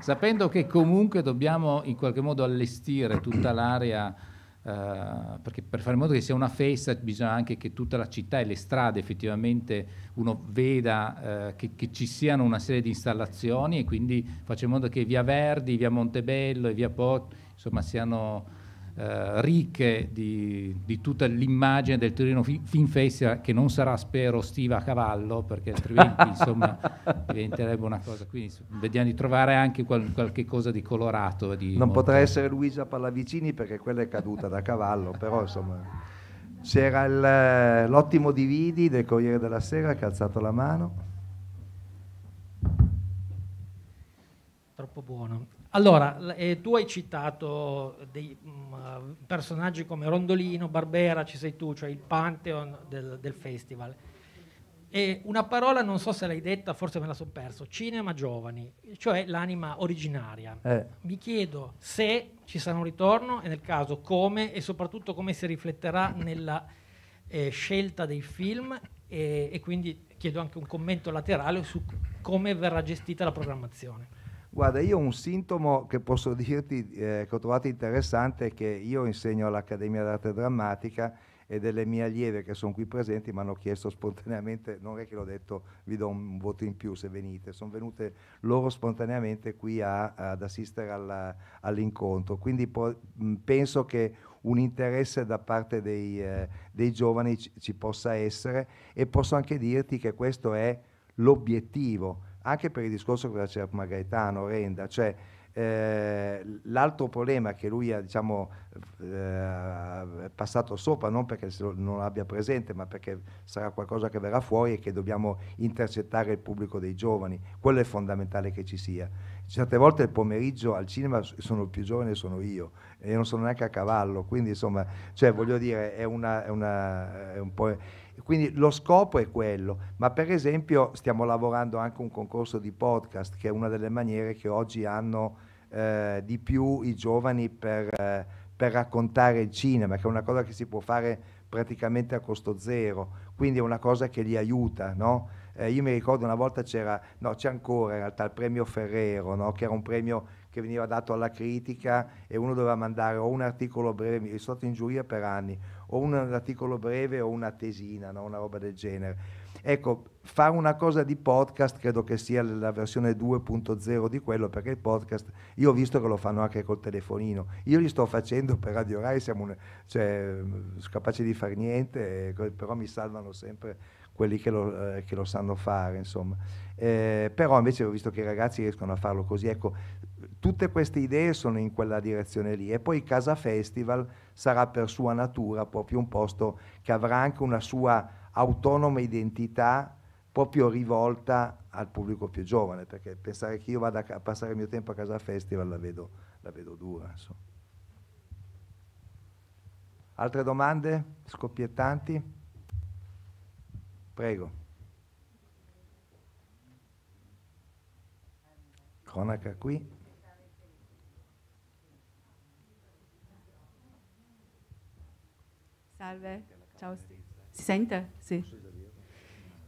[SPEAKER 3] [laughs] Sapendo che comunque dobbiamo in qualche modo allestire tutta l'area eh, perché per fare in modo che sia una festa bisogna anche che tutta la città e le strade effettivamente uno veda uh, che, che, ci siano una serie di installazioni e quindi facciamo in modo che via Verdi, via Montebello e via Po insomma siano eh, ricche di, di tutta l'immagine del Torino Film Festival che non sarà spero stiva a cavallo perché altrimenti [laughs] insomma diventerebbe una cosa quindi vediamo di trovare anche qual, qualche cosa di colorato di non molto... potrà essere
[SPEAKER 4] Luisa Pallavicini perché quella è caduta da cavallo però insomma c'era il, l'ottimo Dividi del Corriere della Sera che ha alzato la mano
[SPEAKER 3] troppo buono allora, eh, tu hai citato dei mh, mm, eh, personaggi come Rondolino, Barbera, ci sei tu, cioè il pantheon del, del festival. E una parola, non so se l'hai detta, forse me la sono perso, cinema giovani, cioè l'anima originaria. Eh. Mi chiedo se ci sarà un ritorno e nel caso come e soprattutto come si rifletterà nella eh, scelta dei film e, e quindi chiedo anche un commento laterale su come verrà gestita la programmazione.
[SPEAKER 4] Guarda, io un sintomo che posso [laughs] dirti eh, che ho trovato interessante è che io insegno all'Accademia d'Arte Drammatica e delle mie allieve che sono qui presenti mi hanno chiesto spontaneamente, non è che l'ho detto vi do un voto in più se venite, sono venute loro spontaneamente qui a, ad assistere alla, all'incontro, quindi po- penso che un interesse da parte dei, eh, dei giovani ci, ci possa essere e posso anche dirti che questo è l'obiettivo anche per il discorso che faceva prima Gaetano, Renda, cioè eh, l'altro problema che lui ha diciamo, eh, passato sopra, non perché non l'abbia presente, ma perché sarà qualcosa che verrà fuori e che dobbiamo intercettare il pubblico dei giovani, quello è fondamentale che ci sia. Certe volte il pomeriggio al cinema sono il più giovane sono io e non sono neanche a cavallo, quindi insomma, cioè, voglio dire, è, una, è, una, è un po' Quindi lo scopo è quello, ma per esempio stiamo lavorando anche un concorso di podcast che è una delle maniere che oggi hanno eh, di più i giovani per, eh, per raccontare il cinema, che è una cosa che si può fare praticamente a costo zero, quindi è una cosa che li aiuta, no? Eh, io mi ricordo una volta c'era, no, c'è ancora in realtà il premio Ferrero, no? che era un premio che veniva dato alla critica e uno doveva mandare o un articolo breve, mi sono stato in giuria per anni, o un articolo breve o una tesina, no? una roba del genere. Ecco, fare una cosa di podcast credo che sia la versione 2.0 di quello, perché il podcast, io ho visto che lo fanno anche col telefonino, io li sto facendo per Radio Rai, siamo un, cioè, mm, capaci di fare niente, eh, però mi salvano sempre quelli che lo, eh, che lo sanno fare, insomma. Eh, però invece ho visto che i ragazzi riescono a farlo così, ecco, Tutte queste idee sono in quella direzione lì e poi Casa Festival sarà per sua natura proprio un posto che avrà anche una sua autonoma identità proprio rivolta al pubblico più giovane, perché pensare che io vada a passare il mio tempo a Casa Festival la vedo, la vedo dura. Insomma. Altre domande scoppiettanti? Prego. Cronaca qui.
[SPEAKER 2] Salve, ciao. Si sente? Sì.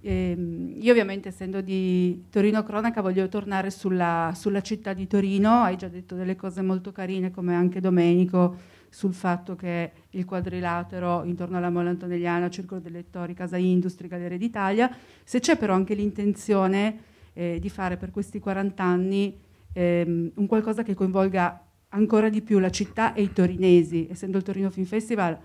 [SPEAKER 2] Ehm, io ovviamente essendo di Torino Cronaca voglio tornare sulla, sulla, città di Torino, hai già detto delle cose molto carine come anche Domenico sul fatto che il quadrilatero intorno alla Mola Antonelliana, Circolo dei Lettori, Casa Industria, Galleria d'Italia, se c'è però anche l'intenzione eh, di fare per questi 40 anni ehm, un qualcosa che coinvolga ancora di più la città e i torinesi, essendo il Torino Film Festival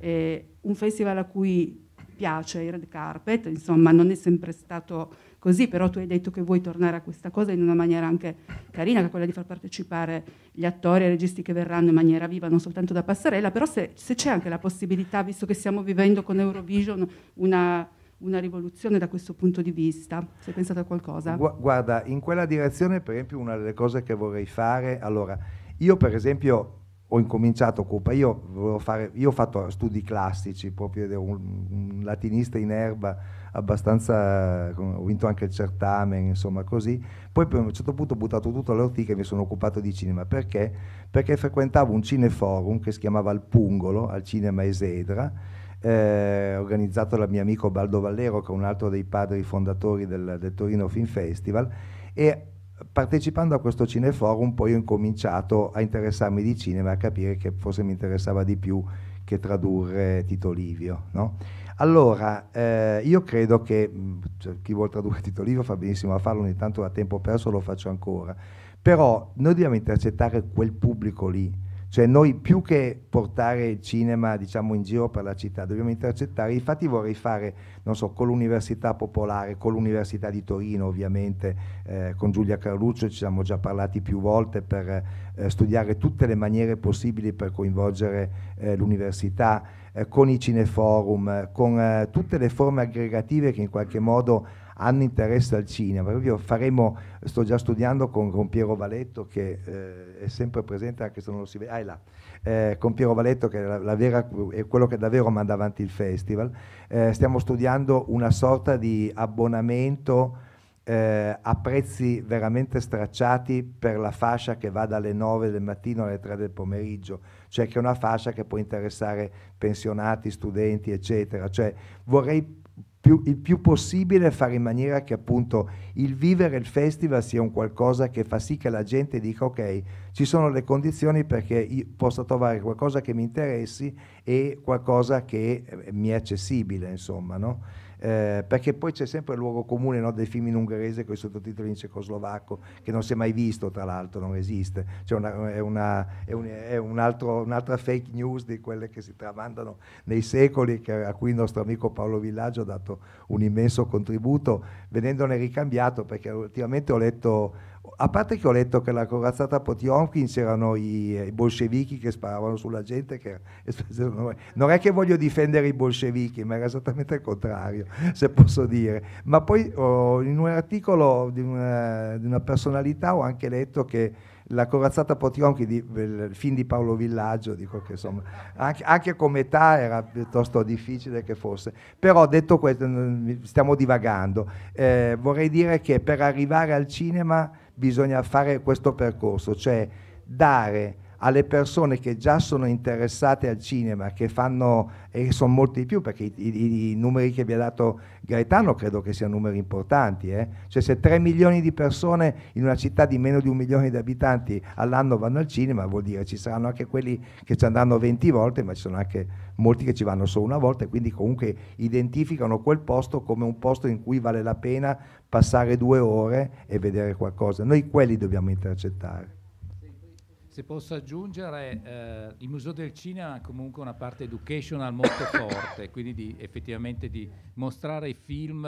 [SPEAKER 2] eh, un festival a cui piace il red carpet, insomma non è sempre stato così, però tu hai detto che vuoi tornare a questa cosa in una maniera anche carina, che è quella di far partecipare gli attori e i registi che verranno in maniera viva, non soltanto da passerella, però se, se c'è anche la possibilità, visto che stiamo vivendo con Eurovision una, una rivoluzione da questo punto di vista? Se pensato a qualcosa?
[SPEAKER 4] Guarda, in quella direzione, per esempio, una delle cose che vorrei fare, allora, io per esempio ho incominciato a io, io ho fatto studi classici, proprio ero un, un latinista in erba abbastanza, ho vinto anche il certamen, insomma così. Poi a un certo punto ho buttato tutto all'ortica e mi sono occupato di cinema. Perché? Perché frequentavo un cineforum che si chiamava Il Pungolo, al cinema Esedra, eh, organizzato dal mio amico Baldo Vallero, che è un altro dei padri fondatori del, del Torino Film Festival, e partecipando a questo cineforum poi ho incominciato a interessarmi di cinema, a capire che forse mi interessava di più che tradurre Tito Livio. No? Allora, eh, io credo che mm, cioè, chi vuole tradurre Tito Livio fa benissimo a farlo, ogni tanto da tempo perso lo faccio ancora, però noi dobbiamo intercettare quel pubblico lì cioè noi più che portare il cinema diciamo, in giro per la città dobbiamo intercettare, infatti vorrei fare, non so, con l'Università Popolare, con l'Università di Torino ovviamente, eh, con Giulia Carluccio ci siamo già parlati più volte per eh, studiare tutte le maniere possibili per coinvolgere eh, l'università, eh, con i cineforum, con eh, tutte le forme aggregative che in qualche modo hanno interesse al cinema. Io faremo, sto già studiando con, con Piero Valetto che eh, è sempre presente anche se non lo si vede, ah, è là. Eh, con Piero Valetto che è, la, la vera, è, quello che davvero manda avanti il festival, eh, stiamo studiando una sorta di abbonamento eh, a prezzi veramente stracciati per la fascia che va dalle 9 del mattino alle 3 del pomeriggio, cioè che è una fascia che può interessare pensionati, studenti, eccetera. Cioè, vorrei più, il più possibile fare in maniera che appunto il vivere il festival sia un qualcosa che fa sì che la gente dica ok, ci sono le condizioni perché io possa trovare qualcosa che mi interessi e qualcosa che eh, mi è accessibile, insomma, no? eh, perché poi c'è sempre il luogo comune no, dei film in ungherese con i sottotitoli in cecoslovacco, che non si è mai visto tra l'altro, non esiste, cioè una, è, una, è, un, è un altro, un'altra fake news di quelle che si tramandano nei secoli, che, a cui il nostro amico Paolo Villaggio ha dato un immenso contributo, venendone ricambiato, perché ultimamente ho letto a parte che ho letto che la corazzata Potionkin c'erano i, eh, i, bolscevichi che sparavano sulla gente, che, [laughs] non è che voglio difendere i bolscevichi, ma era esattamente il contrario, [laughs] se posso dire. Ma poi oh, in un articolo di una, di una personalità ho anche letto che la corazzata Potionkin, il film di Paolo Villaggio, dico che insomma, anche, anche come età era piuttosto difficile che fosse. Però detto questo, stiamo divagando, eh, vorrei dire che per arrivare al cinema bisogna fare questo percorso, cioè dare alle persone che già sono interessate al cinema, che fanno, e sono molti di più, perché i, i, i numeri che vi ha dato Gaetano credo che siano numeri importanti, eh? cioè se 3 milioni di persone in una città di meno di un milione di abitanti all'anno vanno al cinema, vuol dire ci saranno anche quelli che ci andranno 20 volte, ma ci sono anche molti che ci vanno solo una volta e quindi comunque identificano quel posto come un posto in cui vale la pena passare due ore e vedere qualcosa. Noi quelli dobbiamo intercettare
[SPEAKER 3] se posso aggiungere, eh, il Museo del Cinema ha comunque una parte educational molto [coughs] forte, quindi di, effettivamente di mostrare i film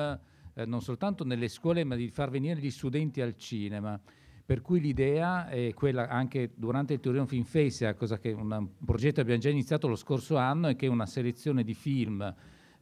[SPEAKER 3] eh, non soltanto nelle scuole, ma di far venire gli studenti al cinema. Per cui l'idea è quella, anche durante il Torino Film Festival, cosa che una, un progetto che abbiamo già iniziato lo scorso anno, è che una selezione di film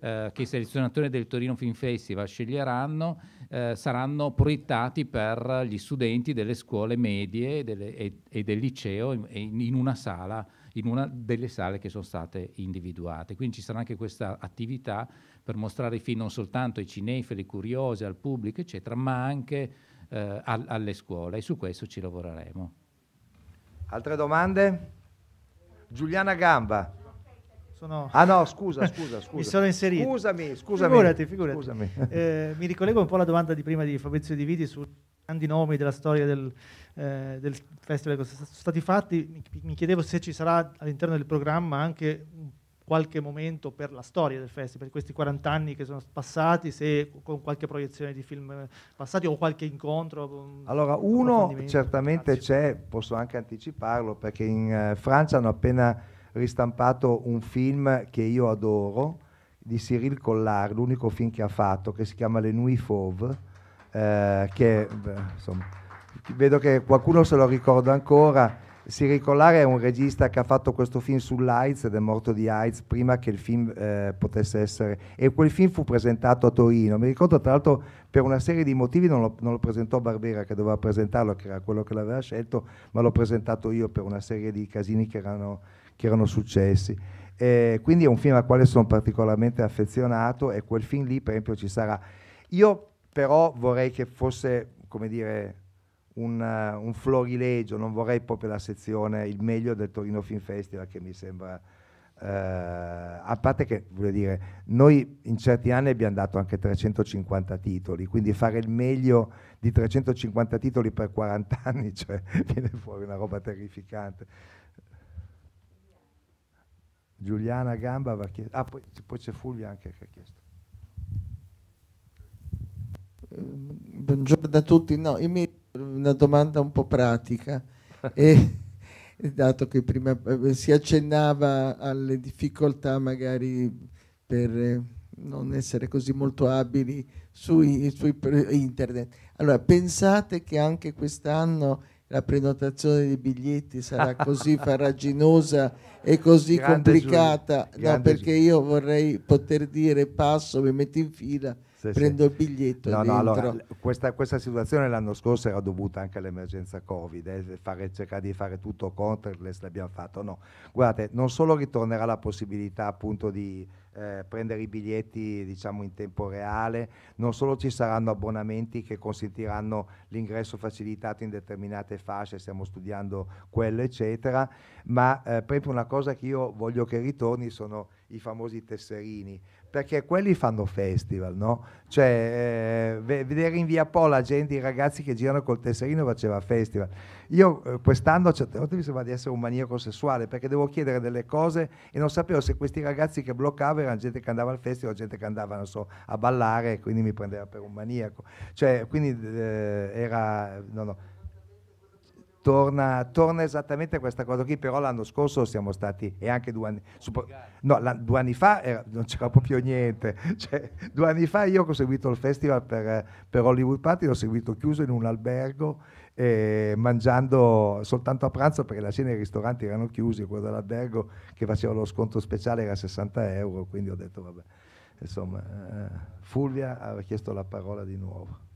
[SPEAKER 3] eh, che i selezionatori del Torino Film Festival sceglieranno eh, saranno proiettati per gli studenti delle scuole medie delle, e, e, del liceo in, in una sala in una delle sale che sono state individuate. Quindi ci sarà anche questa attività per mostrare i film non soltanto ai cinefili, curiosi, al pubblico, eccetera, ma anche eh, al, alle scuole e su questo ci lavoreremo. Altre domande? Giuliana Gamba
[SPEAKER 4] sono...
[SPEAKER 1] Ah
[SPEAKER 3] no, scusa,
[SPEAKER 4] scusa, [laughs] scusa. mi sono inserito. Scusami, scusami. Figurati, figurati. Scusami.
[SPEAKER 5] Eh, mi ricollego un po' alla domanda di prima di Fabrizio Di Viti su grandi nomi della storia del, eh, del festival che sono stati fatti. Mi, chiedevo se ci sarà all'interno del programma anche qualche momento per la storia del festival, per questi 40 anni che sono passati, se con qualche proiezione di film passati o qualche incontro. Allora, uno
[SPEAKER 4] certamente c'è, posso anche anticiparlo, perché in eh, Francia hanno appena ristampato un film che io adoro di Cyril Collard, l'unico film che ha fatto, che si chiama Le Nuit Fauve, eh, che insomma, vedo che qualcuno se lo ricorda ancora. Cyril Collard è un regista che ha fatto questo film sull'AIDS ed è morto di AIDS prima che il film eh, potesse essere... E quel film fu presentato a Torino. Mi ricordo tra l'altro per una serie di motivi non lo, non lo presentò Barbera che doveva presentarlo, che era quello che l'aveva scelto, ma l'ho presentato io per una serie di casini che erano che erano successi. Eh, quindi è un film al quale sono particolarmente affezionato e quel film lì per esempio ci sarà. Io però vorrei che fosse, come dire, un, uh, un, florilegio, non vorrei proprio la sezione, il meglio del Torino Film Festival che mi sembra... Uh, a parte che, voglio dire, noi in certi anni abbiamo dato anche 350 titoli, quindi fare il meglio di 350 titoli per 40 anni, [laughs] cioè viene fuori una roba terrificante. Giuliana Gamba va chiesto. Ah, poi, poi c'è Fulvia anche che ha chiesto. Ehm, buongiorno a tutti. No, una domanda un po' pratica. [laughs] e,
[SPEAKER 2] dato che prima eh, si accennava alle difficoltà magari per eh, non essere così molto abili su internet.
[SPEAKER 4] Allora, pensate che anche quest'anno la prenotazione dei biglietti sarà [laughs] così farraginosa e così Grande complicata, no, perché Giulio. io vorrei poter dire passo, mi metto in fila, sì, prendo sì. il biglietto. No, no, allora, questa, questa, situazione l'anno scorso era dovuta anche all'emergenza Covid, eh, fare, cercare di fare tutto contro, l'abbiamo fatto, no. Guardate, non solo ritornerà la possibilità appunto di eh, prendere i biglietti diciamo, in tempo reale, non solo ci saranno abbonamenti che consentiranno l'ingresso facilitato in determinate fasce, stiamo studiando quello eccetera, ma eh, proprio una cosa che io voglio che ritorni sono i famosi tesserini, perché quelli fanno festival, no? Cioè, eh, vedere in via Po la gente, i ragazzi che girano col tesserino faceva festival. Io eh, quest'anno certe volte mi sembrava di essere un maniaco sessuale perché devo chiedere delle cose e non sapevo se questi ragazzi che bloccavo erano gente che andava al festival o gente che andava, non so, a ballare e quindi mi prendeva per un maniaco. Cioè, quindi eh, era... No, no Torna, torna, esattamente a questa cosa qui, però l'anno scorso siamo stati, e anche due anni, supo, no, la, due anni fa era, non c'era proprio niente, [laughs] cioè, due anni fa io ho seguito il festival per, per Hollywood Party, l'ho seguito chiuso in un albergo, eh, mangiando soltanto a pranzo perché la cena e i ristoranti erano chiusi, quello dell'albergo che faceva lo sconto speciale era 60 euro, quindi ho detto vabbè, insomma, eh, Fulvia ha chiesto la parola di nuovo.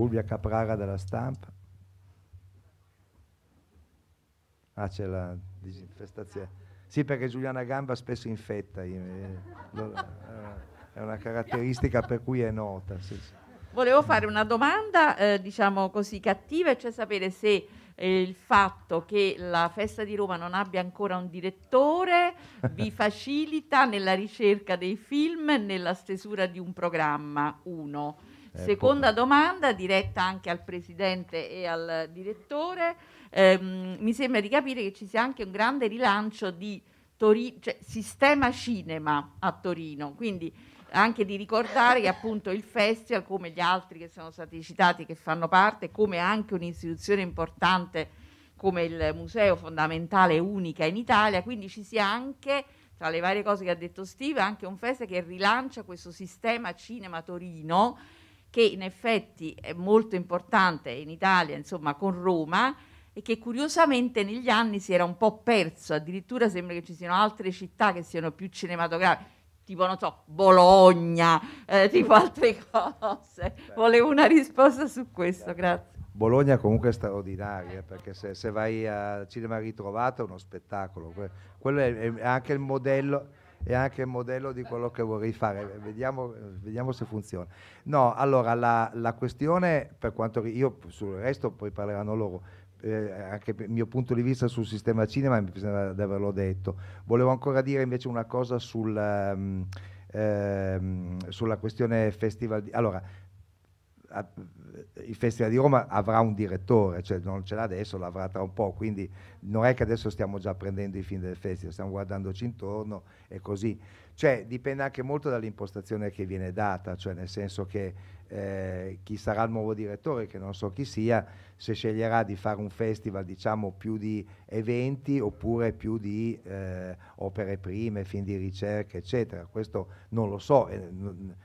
[SPEAKER 4] Fulvia Caprara della stampa. Ah, c'è la disinfestazione. Sì, perché Giuliana Gamba spesso infetta, eh, eh, è una caratteristica per cui è nota. Sì, sì.
[SPEAKER 2] Volevo fare una domanda, eh, diciamo così, cattiva, cioè sapere se eh, il fatto che la festa di Roma non abbia ancora un direttore [laughs] vi facilita nella ricerca dei film, nella stesura di un programma, uno. Eh, Seconda domanda diretta anche al Presidente e al Direttore. Eh, mi sembra di capire che ci sia anche un grande rilancio di Tori- cioè, sistema cinema a Torino, quindi anche di ricordare che appunto il festival, come gli altri che sono stati citati, che fanno parte, come anche un'istituzione importante come il museo fondamentale unica in Italia, quindi ci sia anche tra le varie cose che ha detto Steve, anche un festival che rilancia questo sistema cinema Torino che in effetti è molto importante in Italia, insomma con Roma, e che curiosamente negli anni si era un po' perso, addirittura sembra che ci siano altre città che siano più cinematografiche, tipo non so, Bologna, eh, tipo altre [laughs] cose. Beh. Certo. Volevo una risposta su questo, certo. grazie.
[SPEAKER 4] Bologna comunque è straordinaria perché se, se vai al Cinema Ritrovato è uno spettacolo, quello è, è anche il modello, è anche il modello di quello che vorrei fare, vediamo, vediamo se funziona. No, allora la, la questione per quanto io sul resto poi parleranno loro, eh, anche il mio punto di vista sul sistema cinema mi sembra di averlo detto. Volevo ancora dire invece una cosa sul, um, ehm, sulla questione festival. Di, allora, il Festival di Roma avrà un direttore, cioè non ce l'ha adesso, l'avrà tra un po', quindi non è che adesso stiamo già prendendo i film del festival, stiamo guardandoci intorno e così. Cioè dipende anche molto dall'impostazione che viene data, cioè nel senso che eh, chi sarà il nuovo direttore, che non so chi sia, se sceglierà di fare un festival diciamo più di eventi oppure più di eh, opere prime, film di ricerca, eccetera. Questo non lo so, e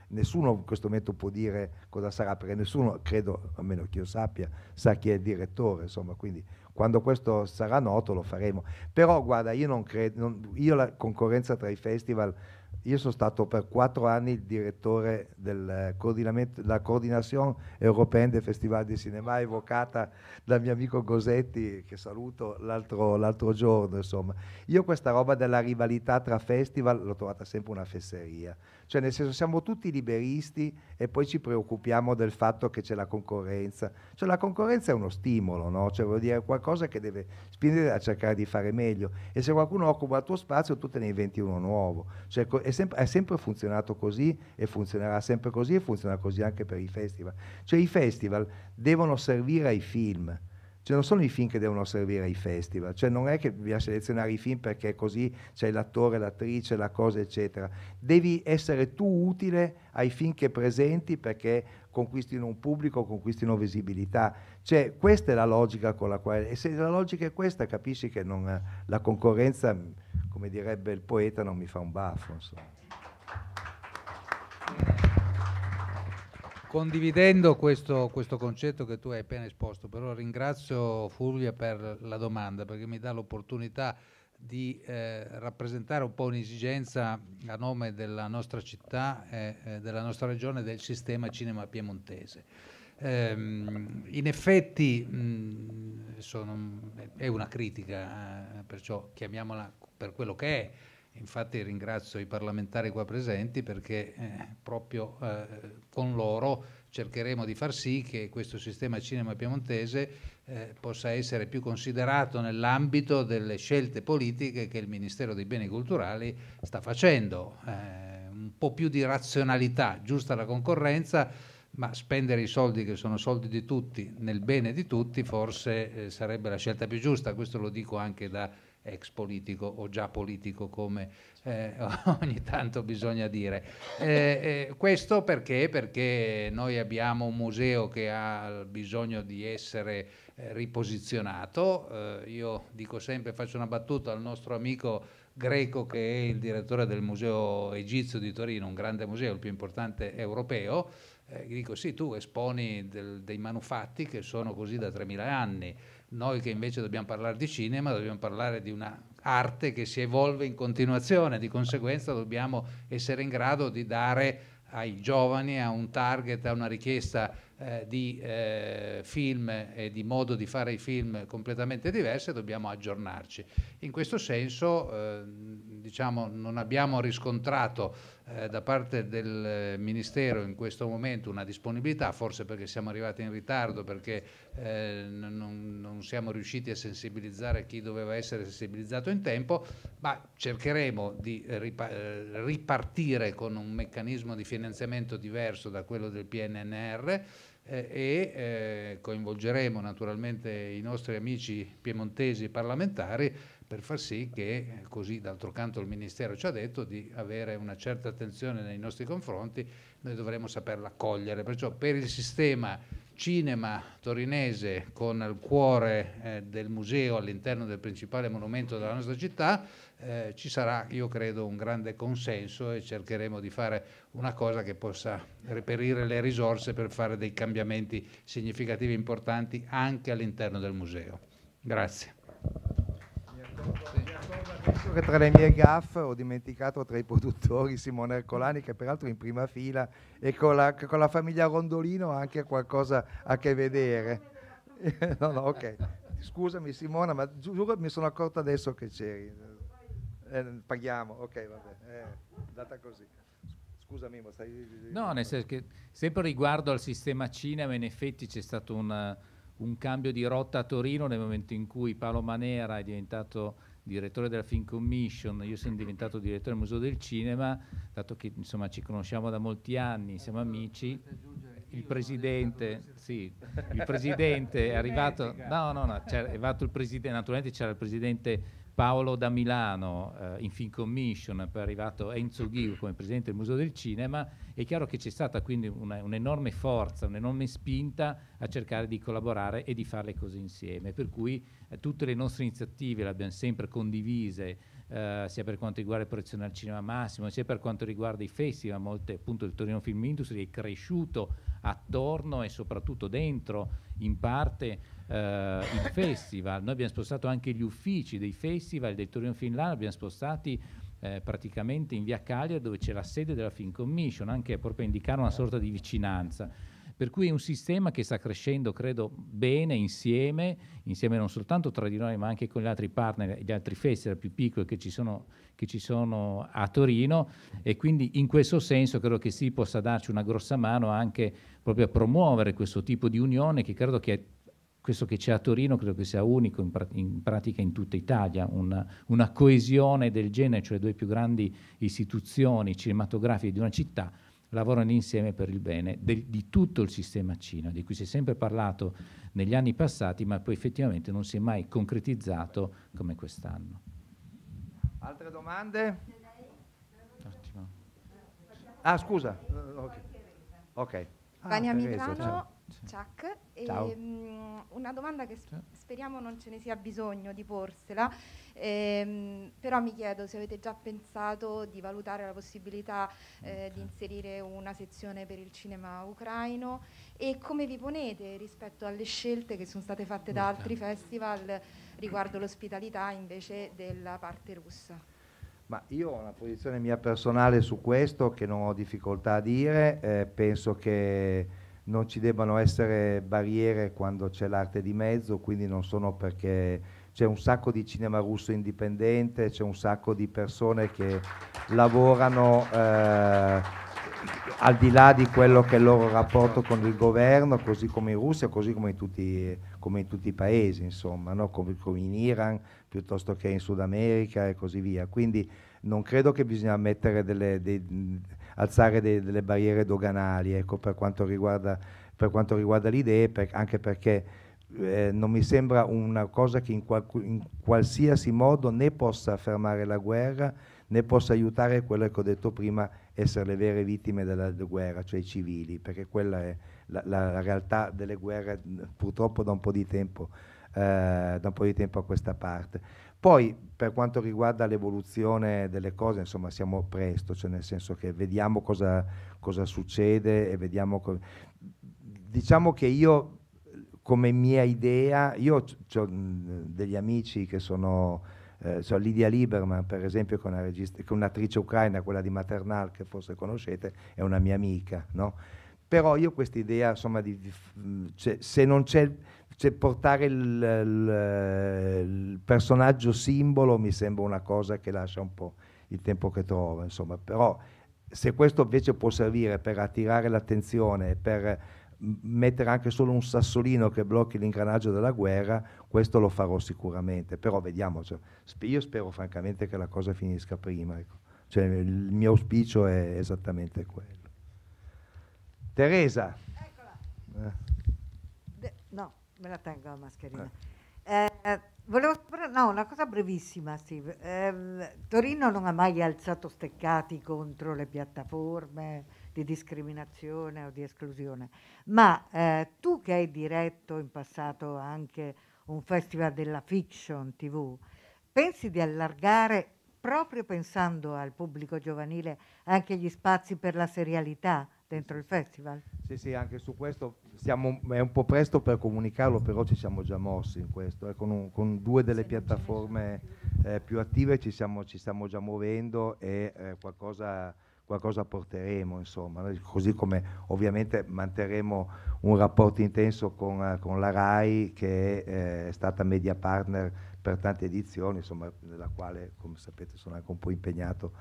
[SPEAKER 4] nessuno in questo momento può dire cosa sarà, perché nessuno, credo, a meno che io sappia, sa chi è il direttore, insomma, quindi quando questo sarà noto lo faremo. Però guarda, io non credo, io la concorrenza tra i festival io sono stato per quattro anni il direttore della eh, coordinazione europea del Festival di Cinema, evocata dal mio amico Gosetti, che saluto l'altro, l'altro giorno. Insomma. Io questa roba della rivalità tra festival l'ho trovata sempre una fesseria. Cioè, nel senso, siamo tutti liberisti e poi ci preoccupiamo del fatto che c'è la concorrenza. Cioè, la concorrenza è uno stimolo, no? Cioè, vuol dire qualcosa che deve spingere a cercare di fare meglio. E se qualcuno occupa il tuo spazio, tu te ne inventi uno nuovo. Cioè, è, sem- è sempre funzionato così e funzionerà sempre così e funziona così anche per i festival. Cioè, i festival devono servire ai film cioè non sono i film che devono servire ai festival, cioè non è che bisogna selezionare i film perché così c'è l'attore, l'attrice, la cosa eccetera, devi essere tu utile ai film che presenti perché conquistino un pubblico, conquistino visibilità, cioè questa è la logica con la quale, e se la logica è questa capisci che non, la concorrenza, come direbbe il poeta, non mi fa un baffo. Insomma.
[SPEAKER 1] Condividendo questo, questo, concetto che tu hai appena esposto, però ringrazio Fulvia per la domanda perché mi dà l'opportunità di eh, rappresentare un po' un'esigenza a nome della nostra città, eh, della nostra regione, del sistema cinema piemontese. Ehm, in effetti mh, sono, è una critica, eh, perciò chiamiamola per quello che è, Infatti ringrazio i parlamentari qua presenti perché eh, proprio eh, con loro cercheremo di far sì che questo sistema cinema piemontese eh, possa essere più considerato nell'ambito delle scelte politiche che il Ministero dei Beni Culturali sta facendo. Eh, un po' più di razionalità, giusta la concorrenza, ma spendere i soldi che sono soldi di tutti nel bene di tutti forse eh, sarebbe la scelta più giusta, questo lo dico anche da ex politico o già politico come eh, [laughs] ogni tanto bisogna dire. Eh, eh, questo perché? perché? noi abbiamo un museo che ha bisogno di essere eh, riposizionato. Eh, io dico sempre, faccio una battuta al nostro amico greco che è il direttore del Museo Egizio di Torino, un grande museo, il più importante europeo. Eh, dico sì, tu esponi del, dei manufatti che sono così da 3.000 anni. Noi che invece dobbiamo parlare di cinema, dobbiamo parlare di una arte che si evolve in continuazione, di conseguenza dobbiamo essere in grado di dare ai giovani, a un target, a una richiesta eh, di eh, film e di modo di fare i film completamente diverse, dobbiamo aggiornarci. In questo senso eh, diciamo, non abbiamo riscontrato eh, da parte del Ministero in questo momento una disponibilità, forse perché siamo arrivati in ritardo, perché eh, non, non, siamo riusciti a sensibilizzare chi doveva essere sensibilizzato in tempo, ma cercheremo di eh, ripartire con un meccanismo di finanziamento diverso da quello del PNNR eh, e eh, coinvolgeremo naturalmente i nostri amici piemontesi parlamentari per far sì che, eh, così d'altro canto il Ministero ci ha detto, di avere una certa attenzione nei nostri confronti, noi dovremo saperla accogliere. Perciò per il sistema cinema torinese con il cuore eh, del museo all'interno del principale monumento della nostra città, eh, ci sarà, io credo, un grande consenso e cercheremo di fare una cosa che possa reperire le risorse per fare dei cambiamenti significativi e importanti anche all'interno del museo. Grazie. Mi
[SPEAKER 4] accorgo, mi che tra le mie gaffe ho dimenticato tra i produttori Simone Ercolani che peraltro è in prima fila e con la, con la famiglia Rondolino ha anche qualcosa a che vedere. [laughs] No, no, ok. Scusami Simona, ma giuro mi sono accorto adesso che c'eri eh, paghiamo, ok, vabbè, è eh, data così. Scusami, ma stai...
[SPEAKER 3] No, nel senso che sempre riguardo al sistema cinema, in effetti c'è stato un, un cambio di rotta a Torino nel momento in cui Paolo Manera è diventato direttore della Film Commission, io sono diventato direttore del Museo del Cinema, dato che insomma ci conosciamo da molti anni, siamo amici. Il presidente, sì, il presidente è arrivato. No, no, no, è arrivato il presidente, naturalmente c'era il presidente Paolo da Milano eh, in Film Commission, poi è arrivato Enzo Ghiu come presidente del Museo del Cinema, è chiaro che c'è stata quindi una, un'enorme forza, un'enorme spinta a cercare di collaborare e di fare le cose insieme, per cui eh, tutte le nostre iniziative le abbiamo sempre condivise eh, sia per quanto riguarda il protezione al cinema massimo, sia per quanto riguarda i festival, molte, appunto il Torino Film Industry è cresciuto attorno e soprattutto dentro in parte eh, il festival. Noi abbiamo spostato anche gli uffici dei festival del Torino Film Lab, abbiamo spostati eh, praticamente in via Cagliari dove c'è la sede della Film Commission, anche proprio per indicare una sorta di vicinanza. Per cui è un sistema che sta crescendo, credo, bene insieme, insieme non soltanto tra di noi, ma anche con gli altri partner, gli altri festival più piccoli che ci sono, che ci sono a Torino. E quindi in questo senso credo che si possa darci una grossa mano anche proprio a promuovere questo tipo di unione che credo che è questo che c'è a Torino credo che sia unico in, pra- in pratica in tutta Italia, una, una, coesione del genere, cioè le due più grandi istituzioni cinematografiche di una città lavorano insieme per il bene del, di tutto il sistema Cina, di cui si è sempre parlato negli anni passati, ma poi effettivamente non si è mai concretizzato come quest'anno.
[SPEAKER 4] Altre domande? Ottimo. Ah, scusa. Eh, ok. okay. Ah, Vania Milano, Chuck. Ehm,
[SPEAKER 2] una domanda che sp speriamo non ce ne sia bisogno di porsela, ehm, però mi chiedo se avete già pensato di valutare la possibilità eh, di inserire una sezione per il cinema ucraino e come vi ponete rispetto alle scelte che sono state fatte da altri festival riguardo l'ospitalità invece della parte
[SPEAKER 4] russa. Ma io ho una posizione mia personale su questo che non ho difficoltà a dire, eh, penso che non ci debbano essere barriere quando c'è l'arte di mezzo, quindi non sono perché c'è un sacco di cinema russo indipendente, c'è un sacco di persone che lavorano eh, al di là di quello che è il loro rapporto con il governo, così come in Russia, così come in tutti, come in tutti i paesi, insomma, no? come, come, in Iran, piuttosto che in Sud America e così via. Quindi non credo che bisogna mettere delle, dei, alzare de, delle barriere doganali ecco, per quanto riguarda, per quanto riguarda l'idea, per, anche perché eh, non mi sembra una cosa che in, qual, in, qualsiasi modo né possa fermare la guerra né possa aiutare quello che ecco, ho detto prima, essere le vere vittime della guerra, cioè i civili, perché quella è la, la, la realtà delle guerre purtroppo da un po' di tempo, eh, da un po' di tempo a questa parte. Poi per quanto riguarda l'evoluzione delle cose, insomma, siamo presto, cioè nel senso che vediamo cosa, cosa succede e vediamo... Co diciamo che io, come mia idea, io ho degli amici che sono... Eh, so, Lidia Lieberman, per esempio, che è, un'attrice ucraina, quella di Maternal, che forse conoscete, è una mia amica, no? Però io questa idea, insomma, di, di, cioè, se non c'è cioè, portare il, il, il, personaggio simbolo mi sembra una cosa che lascia un po' il tempo che trova, insomma, però se questo invece può servire per attirare l'attenzione, per mettere anche solo un sassolino che blocchi l'ingranaggio della guerra, questo lo farò sicuramente, però vediamo, cioè, io spero francamente che la cosa finisca prima, ecco. cioè, il mio auspicio è esattamente quello. Teresa. Eccola. Eh.
[SPEAKER 2] Me la tengo la mascherina. Eh. Eh, eh volevo no, una cosa brevissima, Steve.
[SPEAKER 1] Eh,
[SPEAKER 2] Torino non ha mai alzato steccati contro le piattaforme di discriminazione o di esclusione, ma eh, tu che hai diretto in passato anche un festival della fiction TV, pensi di allargare proprio pensando al pubblico giovanile anche gli spazi per la serialità?
[SPEAKER 4] dentro il festival. Sì, sì, anche su questo siamo, è un po' presto per comunicarlo, però ci siamo già mossi in questo, eh, con, un, con, due delle sì, piattaforme eh, più attive ci, siamo, ci, stiamo già muovendo e eh, qualcosa, qualcosa, porteremo, insomma, eh, così come ovviamente manterremo un rapporto intenso con, eh, con la RAI che eh, è stata media partner per tante edizioni, insomma, nella quale, come sapete, sono anche un po' impegnato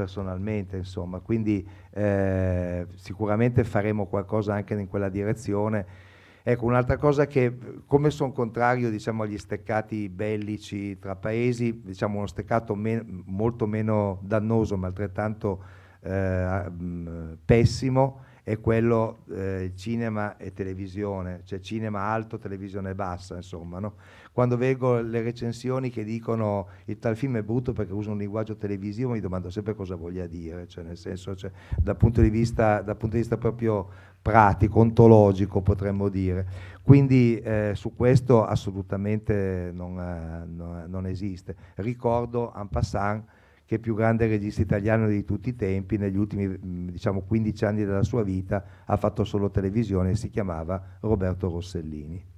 [SPEAKER 4] personalmente, insomma. Quindi eh, sicuramente faremo qualcosa anche in quella direzione. Ecco, un'altra cosa che, come sono contrario diciamo, agli steccati bellici tra paesi, diciamo uno steccato me molto meno dannoso ma altrettanto eh, pessimo, è quello eh, cinema e televisione, cioè cinema alto, televisione bassa, insomma. No? Quando vedo le recensioni che dicono il tal film è brutto perché usa un linguaggio televisivo, mi domando sempre cosa voglia dire, cioè nel senso, cioè, dal, punto di vista, dal punto di vista proprio pratico, ontologico potremmo dire. Quindi eh, su questo assolutamente non, eh, no, non esiste. Ricordo en passant che è più grande regista italiano di tutti i tempi, negli ultimi diciamo, 15 anni della sua vita ha fatto solo televisione e si chiamava Roberto Rossellini.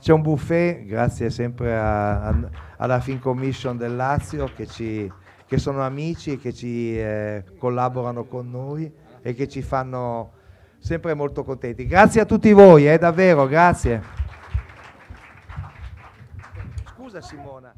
[SPEAKER 4] C'è un buffet, grazie sempre a, a, alla Fin Commission del Lazio che, ci, che sono amici, e che ci eh, collaborano con noi e che ci fanno sempre molto contenti. Grazie a tutti voi, eh, davvero, grazie. Scusa Simona.